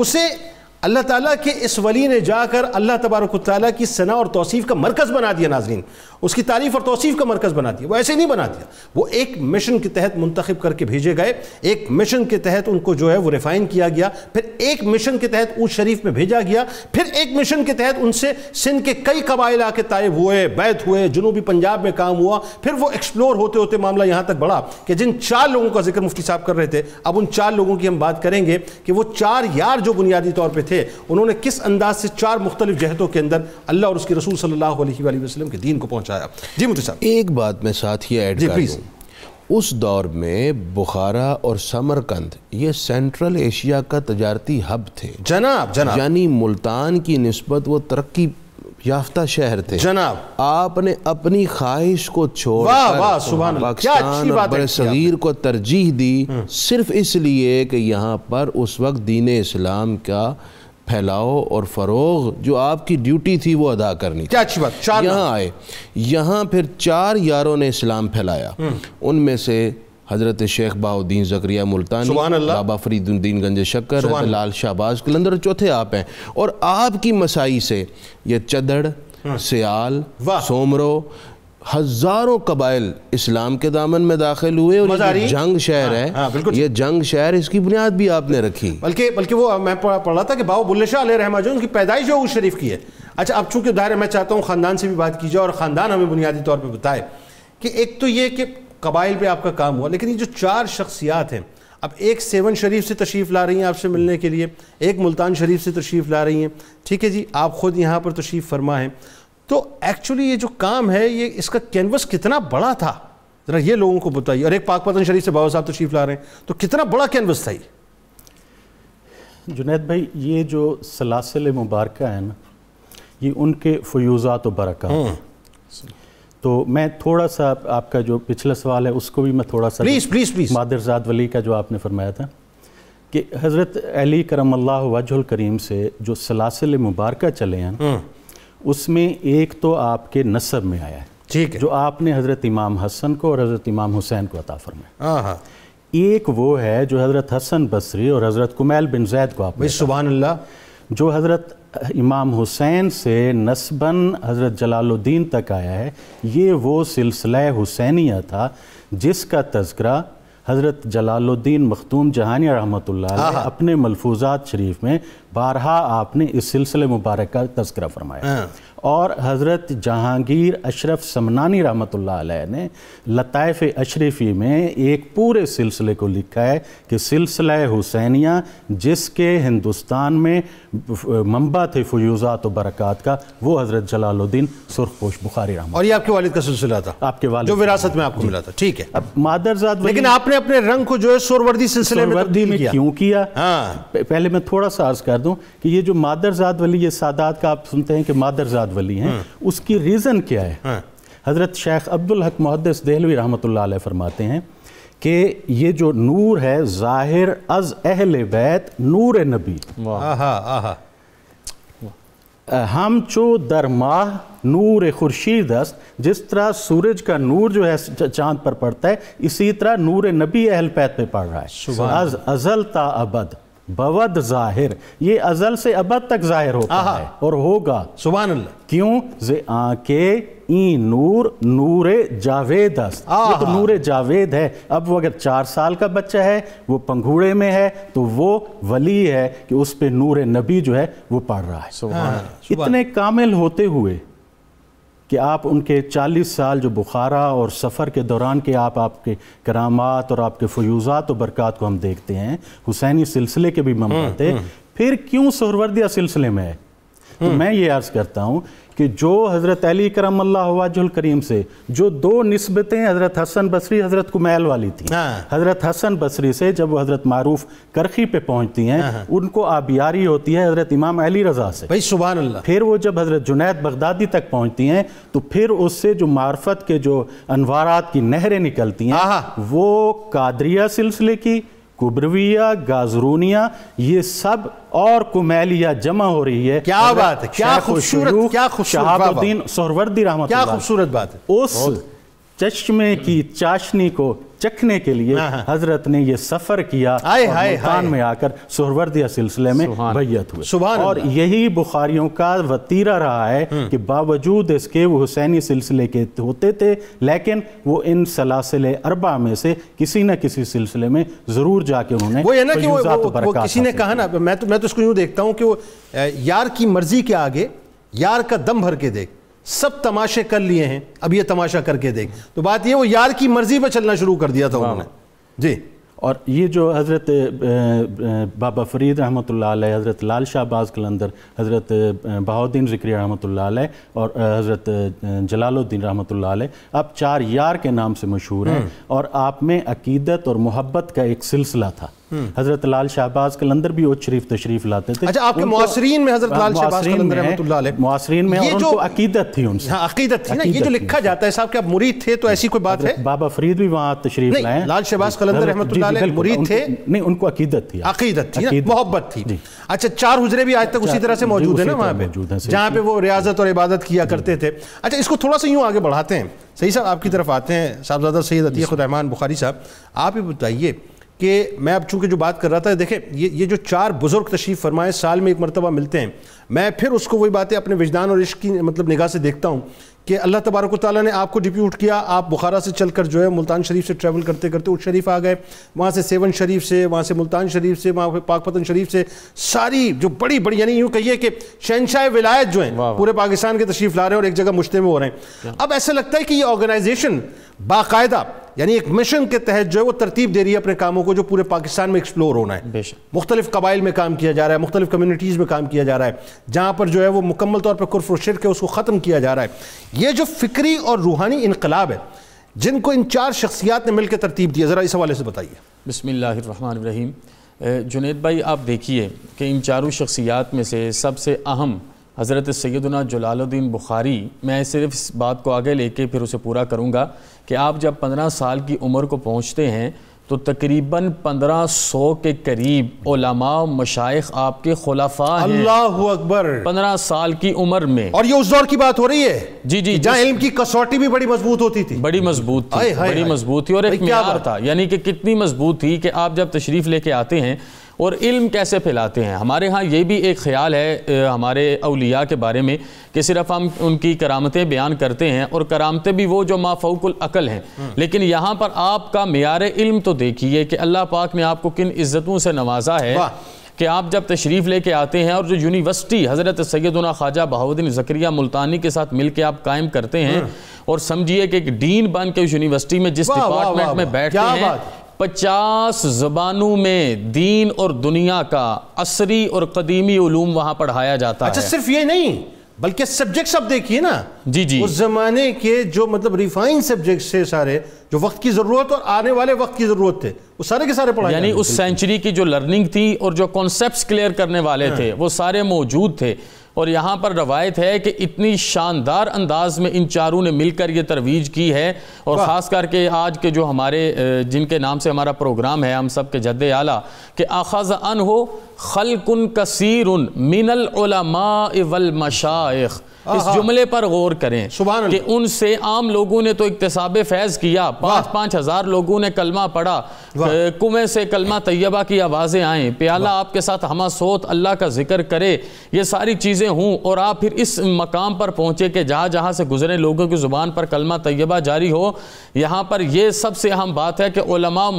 A: उसे अल्लाह ताला के इस वली ने जाकर अल्लाह तबारक ताली की सना और तोसीफ़ का मरकज़ बना दिया नाजरीन उसकी तारीफ़ और तोसीफ़ का मरकज़ बना दिया वो ऐसे नहीं बना दिया वो एक मिशन के तहत मुंतखब करके भेजे गए एक मिशन के तहत उनको जो है वो रिफ़ाइन किया गया फिर एक मिशन के तहत ऊँच शरीफ में भेजा गया फिर एक मिशन के तहत उनसे सिंध के कई कबाइल आके तायब हुए बैत हुए जनूबी पंजाब में काम हुआ फिर वो एक्सप्लोर होते होते मामला यहाँ तक बढ़ा कि जिन चार लोगों का जिक्र मुफ्ती साहब कर रहे थे अब उन चार लोगों की हम बात करेंगे कि वो चार यार जो बुनियादी तौर पर थे उन्होंने किस अंदाज से चार मुख्तलिफ जहतों के अंदर अल्लाह और उसके रसूल सल्ला वसलम के दीन को पहुँचा चाह जी मुझे साहब एक बात मैं साथ ही ऐड कर
B: उस दौर में बुखारा और समरकंद ये सेंट्रल एशिया का तजारती हब थे जनाब जनाब यानी मुल्तान की नस्बत वो तरक्की याफ्ता शहर थे जनाब आपने अपनी ख्वाहिश को छोड़ सगीर को तरजीह दी हम्म। सिर्फ इसलिए कि यहाँ पर उस वक्त दीन इस्लाम का फैलाओ और फरोग जो आपकी ड्यूटी थी वो अदा करनी क्या अच्छी बात चार यहाँ आए यहाँ फिर चार यारों ने इस्लाम फैलाया हम्म। उनमें से हज़रत शेख बाउद्दीन जकरिया मुल्तानी बाबा फरीदुद्दीन गंज शक्कर लाल शाहबाज कलंदर चौथे आप हैं और आपकी मसाई से यह चदड़ हम्म। सियाल सोमरो हजारों कबाइल इस्लाम के दामन में दाखिल हुए और ये जंग शहर हाँ, है हाँ, ये जंग शहर इसकी बुनियाद भी आपने रखी
A: बल्कि बल्कि वो मैं पढ़ रहा था कि बाबू बुल्ले शाह रहमा जो उनकी पैदाइश है वो शरीफ की है अच्छा अब चूंकि उदाहरण मैं चाहता हूँ ख़ानदान से भी बात की जाए और ख़ानदान हमें बुनियादी तौर पर बताए कि एक तो ये कि कबाइल पर आपका काम हुआ लेकिन ये जो चार शख्सियात हैं अब एक सेवन शरीफ से तशरीफ़ ला रही हैं आपसे मिलने के लिए एक मुल्तान शरीफ से तशरीफ़ ला रही हैं ठीक है जी आप ख़ुद यहाँ पर तशरीफ़ फरमा है तो एक्चुअली ये जो काम है ये इसका कैनवस कितना बड़ा था ज़रा ये लोगों को बताइए और एक पाक पतन शरीफ से बाबा साहब तशरीफ ला रहे हैं तो कितना बड़ा कैनवस था ये
C: जुनेद भाई ये जो सलासिल मुबारक है ना ये उनके फ्यूज़ात बरक़ा हम्म। तो मैं थोड़ा सा आपका जो पिछला सवाल है उसको भी मैं थोड़ा सा प्लीज़ प्लीज़ प्लीज़ मादरजाद वली का जो आपने फरमाया था कि हज़रत अली करमल वजहल करीम से जो सलासिल मुबारक चले हैं हम्म। उसमें एक तो आपके नसब में आया है ठीक है जो आपने हज़रत इमाम हसन को और हज़रत इमाम हुसैन को अता फरमाया हाँ, हाँ। एक वो है जो हज़रत हसन बसरी और हज़रत कुमैल बिन जैद को आप सुबहान अल्लाह जो हज़रत इमाम हुसैन से नस्बन हज़रत जलालुद्दीन तक आया है ये वो सिलसिला हुसैनिया था जिसका तस्करा हज़रत जलालुद्दीन मखदूम जहानी रहमत अपने मलफूजात शरीफ में बारहा आपने इस सिलसिले मुबारक का तस्करा फरमाया हाँ। और हज़रत जहांगीर अशरफ समनानी रहमत ने लताफ़ अशरफी में एक पूरे सिलसिले को लिखा है कि सिलसिला हुसैनिया जिसके हिंदुस्तान में मंबा थे तो बरक़ात का वो हज़रत जलालुद्दीन सुरखपोश बुखारी रहमत
A: और ये आपके वालिद का सिलसिला था आपके वालिद जो विरासत में आपको मिला था ठीक है अब मादरजात लेकिन आपने अपने रंग को जो है सोरवर्दी सिलसिले में तब्दील किया क्यों
C: किया हाँ। पहले मैं थोड़ा सा अर्ज कर दूँ कि ये जो मादरजाद वली ये सादात का आप सुनते हैं कि मादरजाद वली हैं उसकी रीज़न क्या है हाँ। हज़रत शेख अब्दुल हक मुहदस दहलवी रहमत फरमाते हैं कि ये जो नूर है ज़ाहिर अज अहल बैत नूर नबी हम चो दर माह नूर खुर्शीद अस्त जिस तरह सूरज का नूर जो है चांद पर पड़ता है इसी तरह नूर नबी अहल पैत पे पड़ रहा है अज अजल ता अबद बवद जाहिर ये अजल से अबद तक जाहिर होता है और होगा सुबह क्यों जे आके ई नूर नूर जावेद तो नूर जावेद है अब वो अगर चार साल का बच्चा है वो पंघूड़े में है तो वो वली है कि उस पर नूर नबी जो है वो पढ़ रहा है इतने कामिल होते हुए कि आप उनके 40 साल जो बुखारा और सफ़र के दौरान के आप आपके करामात और आपके फ्यूज़ात और बरक़ात को हम देखते हैं हुसैनी सिलसिले के भी ममा हम्म, हम्म। फिर क्यों सरवर्दिया सिलसिले में है तो मैं ये अर्ज करता हूँ कि जो हज़रत अली करम अल्लाह करीम से जो दो नस्बतें हज़रत हसन बसरी हज़रत कुमैल वाली थी हाँ। हज़रत हसन बसरी से जब वो हज़रत मारूफ करखी पे पहुंचती हैं हाँ, हाँ। उनको आबियारी होती है हज़रत इमाम अली रजा से भाई सुबह अल्लाह फिर वो जब हज़रत जुनैद बगदादी तक पहुँचती हैं तो फिर उससे जो मार्फत के जो अनवारात की नहरें निकलती हैं वो कादरिया सिलसिले की कुबरविया गाजरूनिया ये सब और कुमैलिया जमा हो रही है क्या बात है क्या खूबसूरत क्या खूबसूरत शहाबुद्दीन सोहरवर्दी क्या खूबसूरत बात है उस चश्मे की चाशनी को चखने के लिए हाँ, हाँ। हजरत ने यह सफर किया आए, और आए, मुल्तान आए। में आकर सोहवर्दिया सिलसिले में बैयत हुए सुभान और यही बुखारियों का वतीरा रहा है हम्म। कि बावजूद इसके वो हुसैनी सिलसिले के होते थे लेकिन वो इन सलासिल अरबा में से किसी न किसी सिलसिले में जरूर जाके उन्होंने वो ना कि वो, वो, वो किसी ने कहा ना मैं तो
A: मैं तो उसको यूँ देखता हूँ कि वो यार की मर्जी के आगे यार का दम भर के देख सब तमाशे कर लिए हैं अब ये तमाशा करके देख तो बात ये वो यार की मर्जी पर चलना शुरू कर दिया था उन्होंने
C: जी और ये जो हज़रत बाबा फरीद रहमत हज़रत लाल शाहबाज कलंदर हज़रत बहाद्दीन ज़िक्री रहमत और हज़रत जलालुद्दीन रहमत आप चार यार के नाम से मशहूर हैं हम्म। और आप में अकीदत और मोहब्बत का एक सिलसिला था हजरत लाल शाहबाज कलंदर भी उच्च शरीफ तशरीफ लाते थे अच्छा आपके मुआसरीन में हजरत लाल शाहबाज कलंदर मुआसरीन जो अकीदत थी उनसे हाँ, अकीदत थी ना ये जो लिखा जाता है साहब के आप मुरीद थे तो ऐसी कोई बात है बाबा फरीद भी वहाँ तशरीफ लाए लाल
A: शहबाज कलंदर मुरीद थे नहीं उनको अकीदत थी अकीदत थी मोहब्बत थी अच्छा चार हुजरे भी आज तक उसी तरह से मौजूद है ना वहाँ पे जहाँ पे वो रियाजत और इबादत किया करते थे अच्छा इसको थोड़ा सा यूँ आगे बढ़ाते हैं सही साहब आपकी तरफ आते हैं साहबजादा सैद अतीक रहमान बुखारी साहब आप ही बताइए कि मैं अब चूंकि जो बात कर रहा था देखें ये ये जो चार बुज़ुर्ग तशरीफ़ फरमाए साल में एक मरतबा मिलते हैं मैं फिर उसको वही बातें अपने विजदान और इश्क की मतलब निगाह से देखता हूँ कि अल्लाह तबारक ताली ने आपको डिप्यूट किया आप बुखारा से चल कर जो है मुल्तान शरीफ से ट्रैवल करते करते उठ शरीफ आ गए वहाँ से सेवन शरीफ से वहाँ से मुल्तान शरीफ से वहाँ पाक पतन शरीफ से सारी जो बड़ी बड़ी यानी यूँ कहिए कि शहनशाह विलायत जो है पूरे पाकिस्तान के तशरीफ़ ला रहे हैं और एक जगह मुश्तम हो रहे हैं अब ऐसा लगता है कि ये ऑर्गेनाइजेशन बाकायदा यानी एक मिशन के तहत जो है वो तरतीब दे रही है अपने कामों को जो पूरे पाकिस्तान में एक्सप्लोर होना है मुख्तलिफ कबाइल में काम किया जा रहा है मुख्तलिफ कम्यूनिटीज़ में काम किया जा रहा है जहाँ पर जो है वो मुकम्मल तौर पर कुरफ शिर के उसको ख़त्म किया जा रहा है ये जो फ़िक्री और रूहानी इनकलाब है जिनको इन चार शख्सियात ने मिलकर तरतीब
D: दिया ज़रा इस हवाले से बताइए बसमीम जुनेद भाई आप देखिए कि इन चारों शख्सियात में से सबसे अहम हज़रत सैदना जलालुद्दीन बुखारी मैं सिर्फ इस बात को आगे लेके फिर उसे पूरा करूँगा कि आप जब पंद्रह साल की उम्र को पहुँचते हैं तो तकरीबन 1500 के करीब ओलमा मशाइ आपके खुलाफा अल्लाह अकबर 15 साल की उम्र में और ये उस दौर की बात हो रही है जी जी जहाँ इल्म की कसौटी भी बड़ी मजबूत होती थी बड़ी मजबूत थी बड़ी मजबूत थी और एक म्यार था यानी कि कितनी मजबूत थी कि आप जब तशरीफ लेके आते हैं और इल्म कैसे फैलाते हैं हमारे यहाँ ये भी एक ख्याल है हमारे अलिया के बारे में कि सिर्फ हम उनकी करामतें बयान करते हैं और करामतें भी वो जो माफूकुल अकल हैं हम्म। लेकिन यहाँ पर आपका मैार इल्म तो देखिए कि अल्लाह पाक ने आपको किन इज़्ज़तों से नवाजा है कि आप जब तशरीफ़ लेके आते हैं और जो यूनिवर्सिटी हज़रत सैदना ख्वाजा बहाद्दीन ज़क्रिया मुल्तानी के साथ मिल के आप कायम करते हैं हम्म। और समझिए कि एक डीन बन के उस यूनिवर्सिटी में जिस डिपार्टमेंट में बैठते हैं पचास जबानों में दीन और दुनिया का असरी और कदीमी उलूम वहां पढ़ाया जाता अच्छा, है सिर्फ ये नहीं बल्कि सब्जेक्ट्स आप देखिए ना
A: जी जी उस जमाने के जो मतलब रिफाइन सब्जेक्ट्स थे सारे जो वक्त की ज़रूरत और आने वाले वक्त की ज़रूरत थे वो सारे के सारे पढ़ाए यानी उस
D: सेंचुरी की जो लर्निंग थी और जो कॉन्सेप्ट क्लियर करने वाले हाँ। थे वो सारे मौजूद थे और यहाँ पर रवायत है कि इतनी शानदार अंदाज में इन चारों ने मिलकर ये तरवीज की है और ख़ास करके आज के जो हमारे जिनके नाम से हमारा प्रोग्राम है हम सब के जद आला कि आखाज अन हो खलकुन कसीर मिनल मशाइख इस जुमले पर गौर करें कि उनसे आम लोगों ने तो इकतसाब फैज़ किया पाँच पाँच हज़ार लोगों ने कलमा पढ़ा कुएँ से कलमा तयबा की आवाज़ें आएँ प्याला आपके साथ हम सोत अल्लाह का जिक्र करे ये सारी चीज़ें हों और आप फिर इस मकाम पर पहुँचे कि जहाँ जहाँ से गुजरे लोगों की ज़ुबान पर कलमा तयबा जारी हो यहाँ पर यह सबसे अहम बात है कि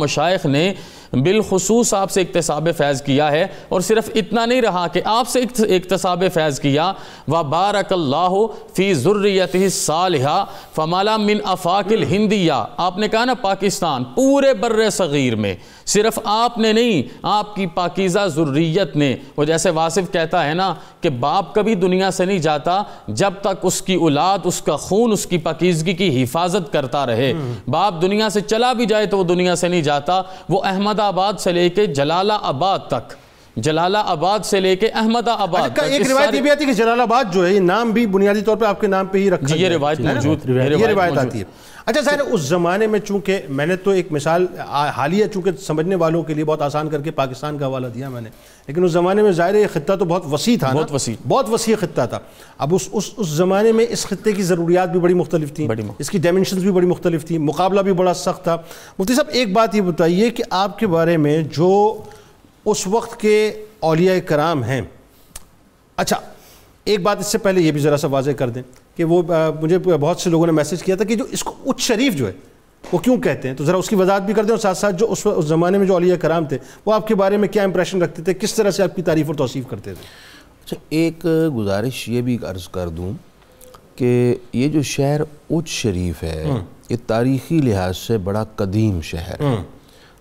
D: मशाइ ने बिलखसूस आपसे इकतसाब फैज़ किया है और सिर्फ इतना नहीं रहा कि आपसे इकतसाब फैज़ किया व बारकल्ला फ़ी ज़ुर्रियत सालहा फमाला मिन अफाकिल हिंदिया आपने कहा ना पाकिस्तान पूरे बर सग़ीर में सिर्फ आपने नहीं आपकी पाकिज़ा ज़ुर्रियत ने वो जैसे वासिफ़ कहता है ना कि बाप कभी दुनिया से नहीं जाता जब तक उसकी औलाद उसका खून उसकी पाकिजगी की हिफाजत करता रहे बाप दुनिया से चला भी जाए तो वो दुनिया से नहीं जाता वो अहमद अहमदाबाद से लेके जलालाबाद तक जलालाबाद से लेके अहमदाबाद अच्छा, एक रिवायत भी
A: आती है कि जलालाबाद जो है ये नाम भी बुनियादी तौर पर आपके नाम पे ही रखा ये रिवायत मौजूद रिवायत आती है अच्छा सर उस ज़माने में चूंकि मैंने तो एक मिसाल हालिया चूंकि समझने वालों के लिए बहुत आसान करके पाकिस्तान का हवाला दिया मैंने लेकिन उस ज़माने में ज़ाहिर ख़त्ता तो बहुत वसी था बहुत वसी बहुत वसी ख़त्ता था अब उस उस उस ज़माने में इस खत्े की ज़रूरियात भी बड़ी मुख्तलिफ थी बड़ी इसकी डायमेंशन भी बड़ी मुख्तलिफ थी मुकाबला भी बड़ा सख्त था मुफ्ती साहब एक बात ये बताइए कि आपके बारे में जो उस वक्त के अलिया कराम हैं अच्छा एक बात इससे पहले ये भी ज़रा सा वाजह कर दें कि वो आ, मुझे बहुत से लोगों ने मैसेज किया था कि जो इसको उच्च शरीफ जो है वो क्यों कहते हैं तो ज़रा उसकी वजाहत भी कर दें और साथ साथ जो उस, उस ज़माने में जो अलिया कराम थे वो आपके बारे में क्या इंप्रेशन रखते थे किस तरह से आपकी तारीफ़ और तोसीफ़ करते थे
B: अच्छा एक गुजारिश ये भी अर्ज़ कर दूँ कि ये जो शहर उच्च शरीफ है हम्म। ये तारीखी लिहाज से बड़ा कदीम शहर है हम्म।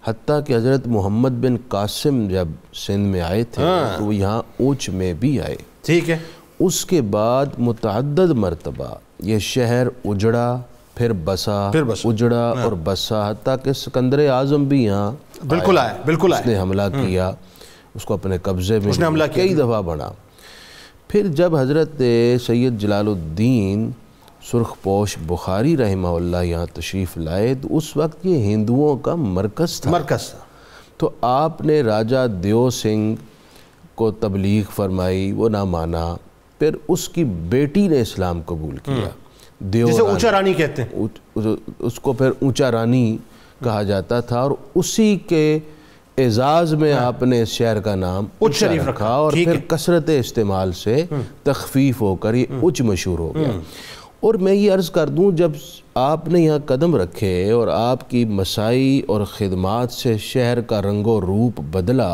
B: हती कि हज़रत मोहम्मद बिन कासिम जब सिंध में आए थे हाँ। तो यहाँ ऊँच में भी आए ठीक है उसके बाद मुतद मरतबा ये शहर उजड़ा फिर बसा फिर बसा उजड़ा हाँ। और बसा के सिकंदर आजम भी यहाँ बिल्कुल आया बिल्कुल उसने हमला हम्म। किया उसको अपने कब्जे में उसने हमला कई दफ़ा बना फिर जब हज़रत सैयद जलालुद्दीन सुरखपोश बुखारी रहमा यहाँ तशरीफ़ लाए तो उस वक्त ये हिंदुओं का मरकज़ था मरकज़ था तो आपने राजा देव सिंह को तबलीग फरमाई वो ना माना फिर उसकी बेटी ने इस्लाम कबूल हम्म। किया देव जिसे ऊंचा रानी कहते हैं उसको फिर ऊंचा रानी कहा जाता था और उसी के एजाज में हाँ। आपने इस शहर का नाम उच्च शरीफ रखा, रखा और फिर कसरत इस्तेमाल से हम्म। तखफीफ होकर ये हम्म। उच्च मशहूर हो गया और मैं ये अर्ज़ कर दूँ जब आपने यहाँ कदम रखे और आपकी मसाई और ख़दमात से शहर का रंगो रूप बदला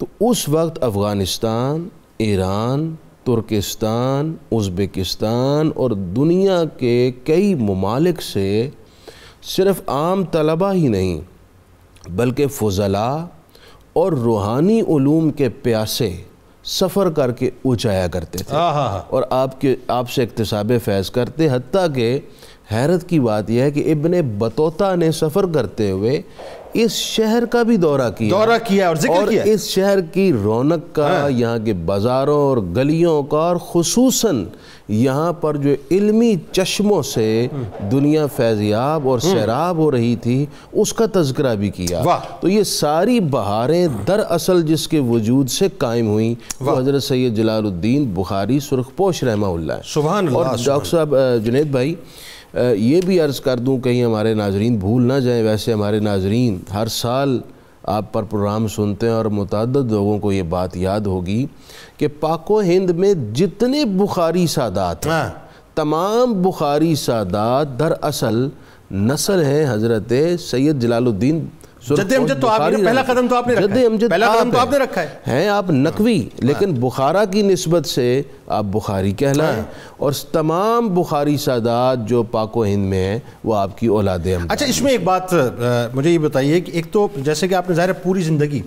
B: तो उस वक्त अफ़गानिस्तान ईरान तुर्किस्तान उज़्बेकिस्तान और दुनिया के कई ममालिक से सिर्फ आम तलबा ही नहीं बल्कि फजला और रूहानी ूम के प्यासे सफ़र करके ऊँचाया करते थे और आपके आपसे इकतसाब फैज़ करते हती के हैरत की बात यह है कि इबन बतौता ने सफ़र करते हुए इस शहर का भी दौरा किया दौरा किया और जिक्र और किया इस शहर की रौनक का हाँ। यहाँ के बाज़ारों और गलियों का और खसूस यहाँ पर जो इल्मी चश्मों से दुनिया फैजियाब और सैराब हम्म। हो रही थी उसका तस्करा भी किया तो ये सारी बहारें दरअसल जिसके वजूद से कायम हुई वो हज़रत सैद जलालुद्दीन बुखारी सुरखपोश रहमा और डॉक्टर साहब जुनेद भाई ये भी अर्ज़ कर दूँ कहीं हमारे नाजरन भूल ना जाएँ वैसे हमारे नाजरन हर साल आप पर प्रोग्राम सुनते हैं और मतद लोगों को ये बात याद होगी कि पाको हिंद में जितने बुखारी सादात हैं हाँ। तमाम बुखारी सादात दरअसल नसल हैं हज़रत सैद जलालुद्दीन हैं आप नकवी लेकिन बुखारा की नस्बत से आप बुखारी कहलाएं हाँ। और तमाम बुखारी सादात जो पाको हिंद में हैं वो आपकी औलाद
A: अच्छा इसमें एक बात मुझे ये बताइए कि एक तो जैसे कि आपने ज़ाहिर पूरी ज़िंदगी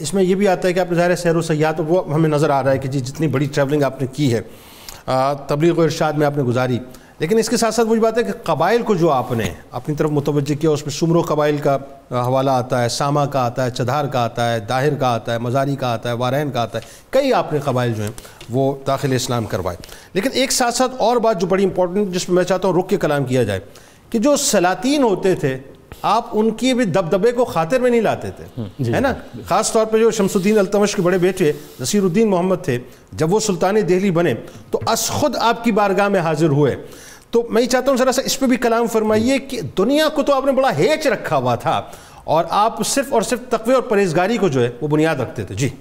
A: इसमें यह भी आता है कि आपने ज़ाहिर सैर सयाह तो वो हमें नज़र आ रहा है कि जी जितनी बड़ी ट्रैवलिंग आपने की है तबलीग और इर्शाद में आपने गुजारी लेकिन इसके साथ साथ मुझे बात है कि कबाइल को जो आपने अपनी तरफ मुतवजह किया उसमें सुमरो कबाइल का हवाला आता है सामा का आता है चधार का आता है दाहिर का आता है मजारी का आता है वारैन का आता है कई आपने कबाइल जो हैं वो दाखिल इस्लाम करवाए लेकिन एक साथ साथ और बात जो बड़ी इंपॉर्टेंट जिसमें मैं चाहता हूँ रुख के कलाम किया जाए कि जो सलातीन होते थे आप उनकी भी दबदबे को खातिर में नहीं लाते थे हम्म, है ना खास तौर पे जो शमसुद्दीन अलतमश के बड़े बेटे नसीरुद्दीन मोहम्मद थे जब वो सुल्तान दिल्ली बने तो अस खुद आपकी बारगाह में हाजिर हुए तो मैं चाहता हूँ जरा सा इस पर भी कलाम फरमाइए कि दुनिया को तो आपने बड़ा हेच रखा हुआ था
C: और आप सिर्फ और सिर्फ तकवे और परहेजगारी को जो है वो बुनियाद रखते थे जी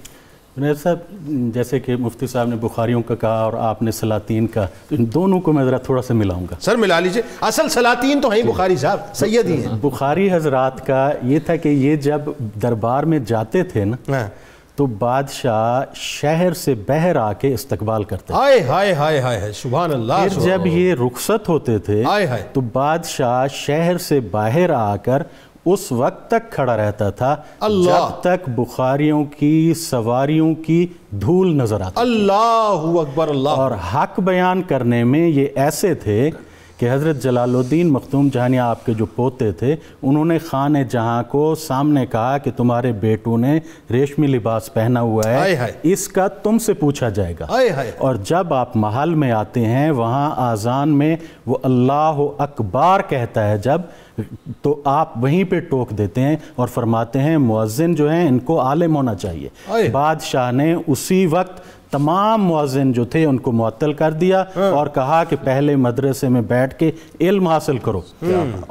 C: जुनैद साहब जैसे कि मुफ्ती साहब ने बुखारियों का कहा और आपने सलातीन का तो इन दोनों को मैं ज़रा थोड़ा सा मिलाऊंगा सर मिला लीजिए
A: असल सलातीन तो हैं बुखारी
C: साहब सैयद ही हैं बुखारी हजरात का ये था कि ये जब दरबार में जाते थे ना हाँ। तो बादशाह शहर से बहर आके इस्तकबाल करते हाय हाय हाय हाय हाय सुभान अल्लाह फिर जब ये रुखसत होते थे हाय हाय तो बादशाह शहर से बाहर आकर उस वक्त तक खड़ा रहता था अल्लाह जब तक बुखारियों की सवारियों की धूल नजर आती अल्लाह अकबर अल्लाह और हक बयान करने में ये ऐसे थे कि हज़रत जलालुद्दीन मखदूम जहानिया आपके जो पोते थे उन्होंने ख़ान जहाँ को सामने कहा कि तुम्हारे बेटों ने रेशमी लिबास पहना हुआ है आए आए। इसका तुमसे पूछा जाएगा आए आए। और जब आप महल में आते हैं वहाँ आज़ान में वो अल्लाह अकबार कहता है जब तो आप वहीं पे टोक देते हैं और फरमाते हैं मुआजिन जो है इनको आलिम होना चाहिए बादशाह ने उसी वक्त तमाम मुआजिन जो थे उनको मअतल कर दिया हाँ। और कहा कि पहले मदरसे में बैठ के इल्म हासिल करो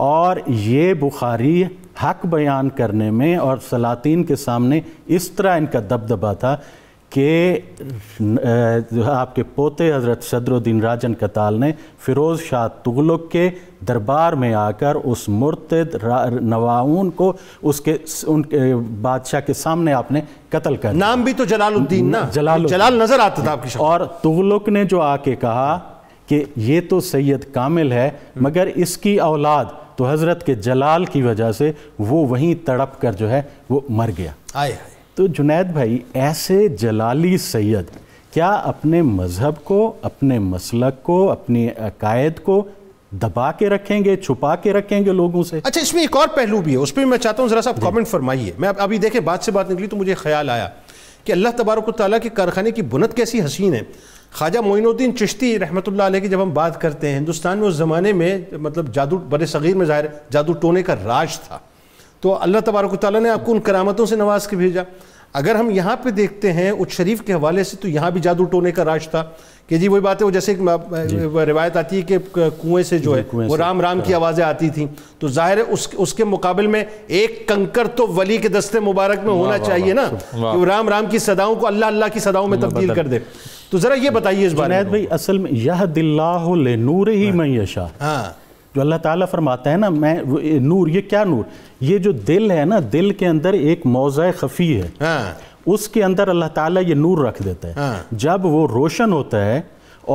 C: और ये बुखारी हक बयान करने में और सलातीन के सामने इस तरह इनका दबदबा था कि आपके पोते हज़रत सदरुद्दीन राजन कताल ने फ़िरोज़ शाह तुगलक के दरबार में आकर उस मुर्त नवाउन को उसके उनके बादशाह के सामने आपने कत्ल कर नाम भी तो जलालुद्दीन ना जलाल जलाल नज़र आता था आपकी और तुगलक ने जो आके कहा कि ये तो सैयद कामिल है हम्म। मगर इसकी औलाद तो हज़रत के जलाल की वजह से वो वहीं तड़प कर जो है वो मर गया आए आए तो जुनैद भाई ऐसे जलाली सैद क्या अपने मज़हब को अपने मसलक को अपनी अकायद को दबा के रखेंगे छुपा के रखेंगे लोगों से
A: अच्छा इसमें एक और पहलू भी है उस पर मैं चाहता हूँ ज़रा सा कमेंट फरमाइए मैं अभी देखें बात से बात निकली तो मुझे ख्याल आया कि अल्लाह तबारक ताली के कारखाने की बुनत कैसी हसीन है ख्वाजा मोइनुद्दीन चिश्ती रहमत की जब हम बात करते हैं हिंदुस्तान में उस ज़माने में मतलब जादू बड़े सग़ीर में ज़ाहिर जादू टोने का राज था तो अल्लाह तबारक ताली ने आपको उन करामतों से नवाज के भेजा अगर हम यहाँ पे देखते हैं उस शरीफ के हवाले से तो यहाँ भी जादू टोने का राज था कि जी वही बात है वो जैसे रिवायत आती है कि कुएं से जो है वो राम राम की हाँ। आवाज़ें आती थी तो जाहिर है उस, उसके मुकाबले में एक कंकर तो वली के दस्ते मुबारक में होना चाहिए ना कि वो राम राम की सदाओं को अल्लाह अल्लाह की सदाओं में तब्दील कर
C: दे तो ज़रा ये बताइए इस बारे में भाई असल में यह दिल्ला नूर ही हाँ। मैं यशा हाँ जो अल्लाह ताला फरमाता है ना मैं नूर ये क्या नूर ये जो दिल है ना दिल के अंदर एक मौज़ खफ़ी है हाँ। उसके अंदर अल्लाह ताला ये नूर रख देता है हाँ। जब वो रोशन होता है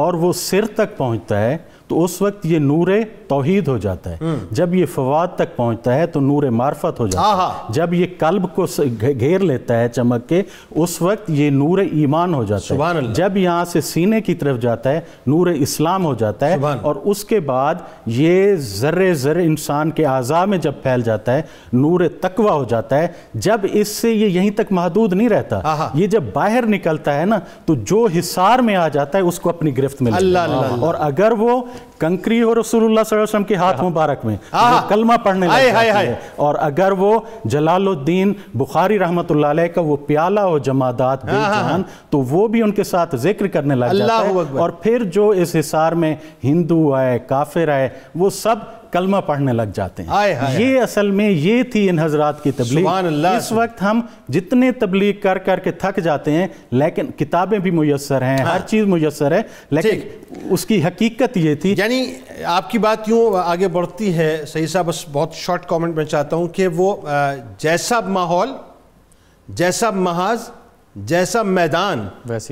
C: और वो सिर तक पहुंचता है तो उस वक्त ये नूर तोहीद हो जाता है हम्म। जब ये फवाद तक पहुंचता है तो नूर मार्फत हो जाता है जब ये कल्ब को घेर लेता है चमक के उस वक्त ये नूर ईमान हो जाता है जब यहाँ से सीने की तरफ जाता है नूर इस्लाम हो जाता है और उसके बाद ये ज़र्रे ज़र्रे इंसान के आज़ा में जब फैल जाता है नूर तकवा हो जाता है जब इससे ये यहीं तक महदूद नहीं रहता ये जब बाहर निकलता है ना तो जो हिसार में आ जाता है उसको अपनी गिरफ्त में और अगर वो कंकरी और रसूलुल्लाह सल्लल्लाहु अलैहि वसल्लम के हाथ हाँ। मुबारक में हाँ, हाँ। कलमा पढ़ने लग जाती है और अगर वो जलालुद्दीन बुखारी रहमतुल्लाह अलैह का वो प्याला हो जमादात बेजान तो वो भी उनके साथ जिक्र करने लग जाता है और फिर जो इस हिसार में हिंदू आए काफिर आए वो सब कलमा पढ़ने लग जाते हैं आए, आए, ये आए। असल में ये थी इन हजरात की तबलीग इस वक्त हम जितने तबलीग कर कर के थक जाते हैं लेकिन किताबें भी मुयसर हैं हाँ। हर चीज़ मुयसर है लेकिन उसकी हकीकत ये थी यानी
A: आपकी बात यूँ आगे बढ़ती है सही साहब बस बहुत शॉर्ट कॉमेंट में चाहता हूँ कि वो जैसा माहौल जैसा महाज जैसा मैदान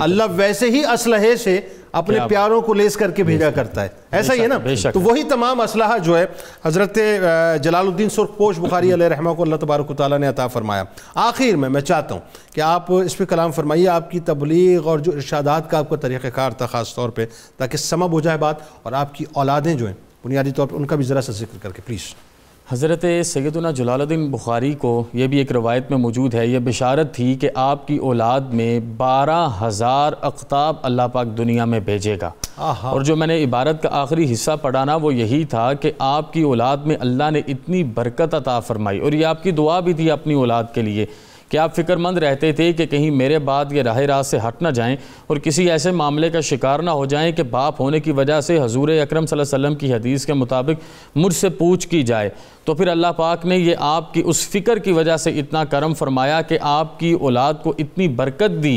A: अल्लाह वैसे ही असलहे से अपने प्यारों को लेस करके भेजा करता है ऐसा ही है ना तो वही तमाम असलाह जो है हज़रत जलालुद्दीन पोश बुखारी रहमा को अल्लाह तबारक ताली ने अता फरमाया आखिर में मैं चाहता हूँ कि आप इस पर कलाम फरमाइए आपकी तबलीग और जो इर्शादात का आपका तरीक़ार था ख़ास तौर पर ताकि समब हो जाए बात और आपकी औलादें जो
D: हैं बुनियादी तौर पर उनका भी ज़रा सा जिक्र करके प्लीज़ हज़रत सैदना जलालुद्दीन बुखारी को यह भी एक रवायत में मौजूद है यह बिशारत थी कि आपकी औलाद में बारह हज़ार अख्ताब अल्लाह पाक दुनिया में भेजेगा और जो मैंने इबारत का आखिरी हिस्सा पढ़ा ना वो यही था कि आपकी औलाद में अल्लाह ने इतनी बरकत अता फरमाई और ये आपकी दुआ भी थी अपनी औलाद के लिए कि आप फिक्रमंद रहते थे कि कहीं मेरे बाद ये राह रात से हट ना जाएं और किसी ऐसे मामले का शिकार ना हो जाएं कि बाप होने की वजह से हजूर अक्रम वसम की हदीस के मुताबिक मुझसे पूछ की जाए तो फिर अल्लाह पाक ने ये आपकी उस फ़िक्र की वजह से इतना करम फरमाया कि आपकी औलाद को इतनी बरकत दी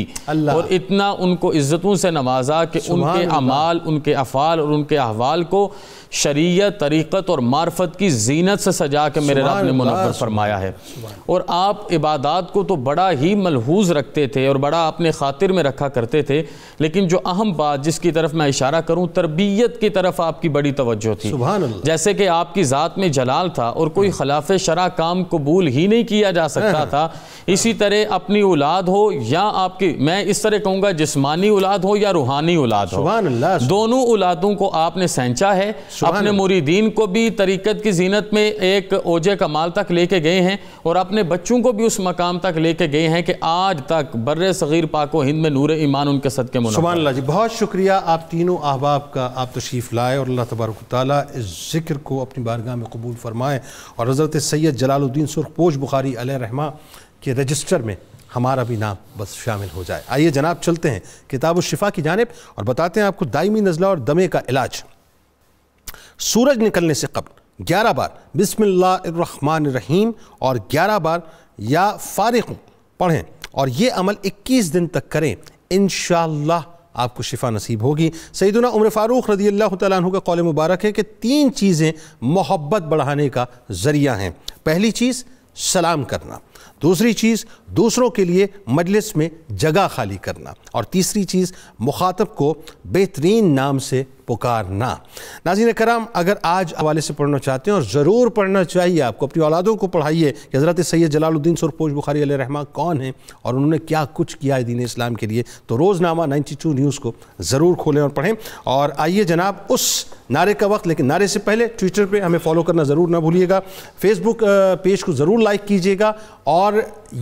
D: और इतना उनको इज़्ज़तों से नवाजा कि उनके अमाल उनके अफ़ाल और उनके अहवाल को शरीय तरीक़त और मार्फत की जीनत से सजा के मेरे रब ने मुनवर फरमाया है और आप इबादत को तो बड़ा ही मलहूज रखते थे और बड़ा अपने खातिर में रखा करते थे लेकिन जो अहम बात जिसकी तरफ मैं इशारा करूँ तरबियत की तरफ आपकी बड़ी तवज्जो थी जैसे कि आपकी ज़ात में जलाल था और कोई खिलाफ शरा काम कबूल ही नहीं किया जा सकता था इसी तरह अपनी औलाद हो या आपकी मैं इस तरह कहूँगा जिसमानी औलाद हो या रूहानी औलाद हो दोनों औलादों को आपने सेंचा है अपने मुरीदीन को भी तरीकत की जीनत में एक ओजे कमाल तक लेके गए हैं और अपने बच्चों को भी उस मकाम तक लेके गए हैं कि आज तक बर सग़ीर पाको हिंद में नूर ईमान उनके सद के मुबान
A: जी बहुत शुक्रिया आप तीनों अहबाब का आप तशरीफ़ लाए और अल्लाह तबारक ताली इस जिक्र को अपनी बारगाह में कबूल फरमाएँ और हज़रत सैयद जलालुद्दीन सुरख पोश बुखारी अल रहमा के रजिस्टर में हमारा भी नाम बस शामिल हो जाए आइए जनाब चलते हैं किताब शिफा की जानब और बताते हैं आपको दायमी नज़ला और दमे का इलाज सूरज निकलने से कबल ग्यारह बार बिसमिल्लामान रहीम और ग्यारह बार या फारिक पढ़ें और ये अमल इक्कीस दिन तक करें इन आपको शिफा नसीब होगी सईदना उम्र फ़ारूक रदी अल्लाह तु का कौल मुबारक है कि तीन चीज़ें मोहब्बत बढ़ाने का ज़रिया हैं पहली चीज़ सलाम करना दूसरी चीज़ दूसरों के लिए मजलिस में जगह खाली करना और तीसरी चीज़ मुखातब को बेहतरीन नाम से पुकारना नाजीन कराम अगर आज हवाले से पढ़ना चाहते हैं और ज़रूर पढ़ना चाहिए आपको अपनी औलादों को पढ़ाइए कि हज़रत सैद जलालुद्दीन सरपोज बुखारी रहमा कौन है और उन्होंने क्या कुछ किया है दीन इस्लाम के लिए तो रोज़नामा नाइन्टी टू न्यूज़ को ज़रूर खोलें और पढ़ें और आइए जनाब उस नारे का वक्त लेकिन नारे से पहले ट्विटर पर हमें फॉलो करना ज़रूर ना भूलिएगा फेसबुक पेज को ज़रूर लाइक कीजिएगा और और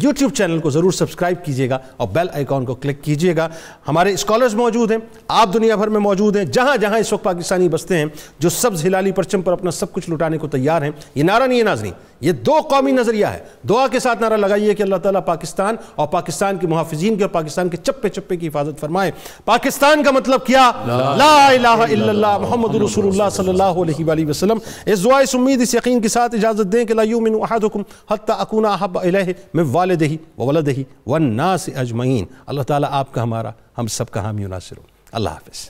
A: यूट्यूब चैनल को ज़रूर सब्सक्राइब कीजिएगा और बेल आइकॉन को क्लिक कीजिएगा हमारे स्कॉलर्स मौजूद हैं आप दुनिया भर में मौजूद हैं जहाँ जहाँ इस वक्त पाकिस्तानी बसते हैं जो सब्ज़ हिलाली परचम पर अपना सब कुछ लुटाने को तैयार हैं ये नारा नहीं है नाजरी ये दो कौमी नज़रिया है दुआ के साथ नारा लगाइए कि अल्लाह ताला पाकिस्तान और पाकिस्तान के मुहाफिजीन के और पाकिस्तान के चप्पे चप्पे की हिफाजत फरमाए पाकिस्तान का मतलब क्या ला मोहम्मद रसूलुल्लाह सल्लल्लाहु इस दुआ इस उम्मीद इस यकीन के साथ इजाज़त दें कि लायुमिन अहदुकुम हत्ता अकूना हब इलैहि मिन वालिदिही व वलदिही वन नास अजमईन अल्लाह ताला आपका हमारा हम सबका हामी नासिर हो अल्लाह हाफिज़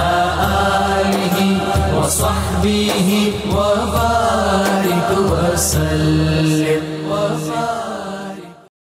E: به
D: وبارك وسلم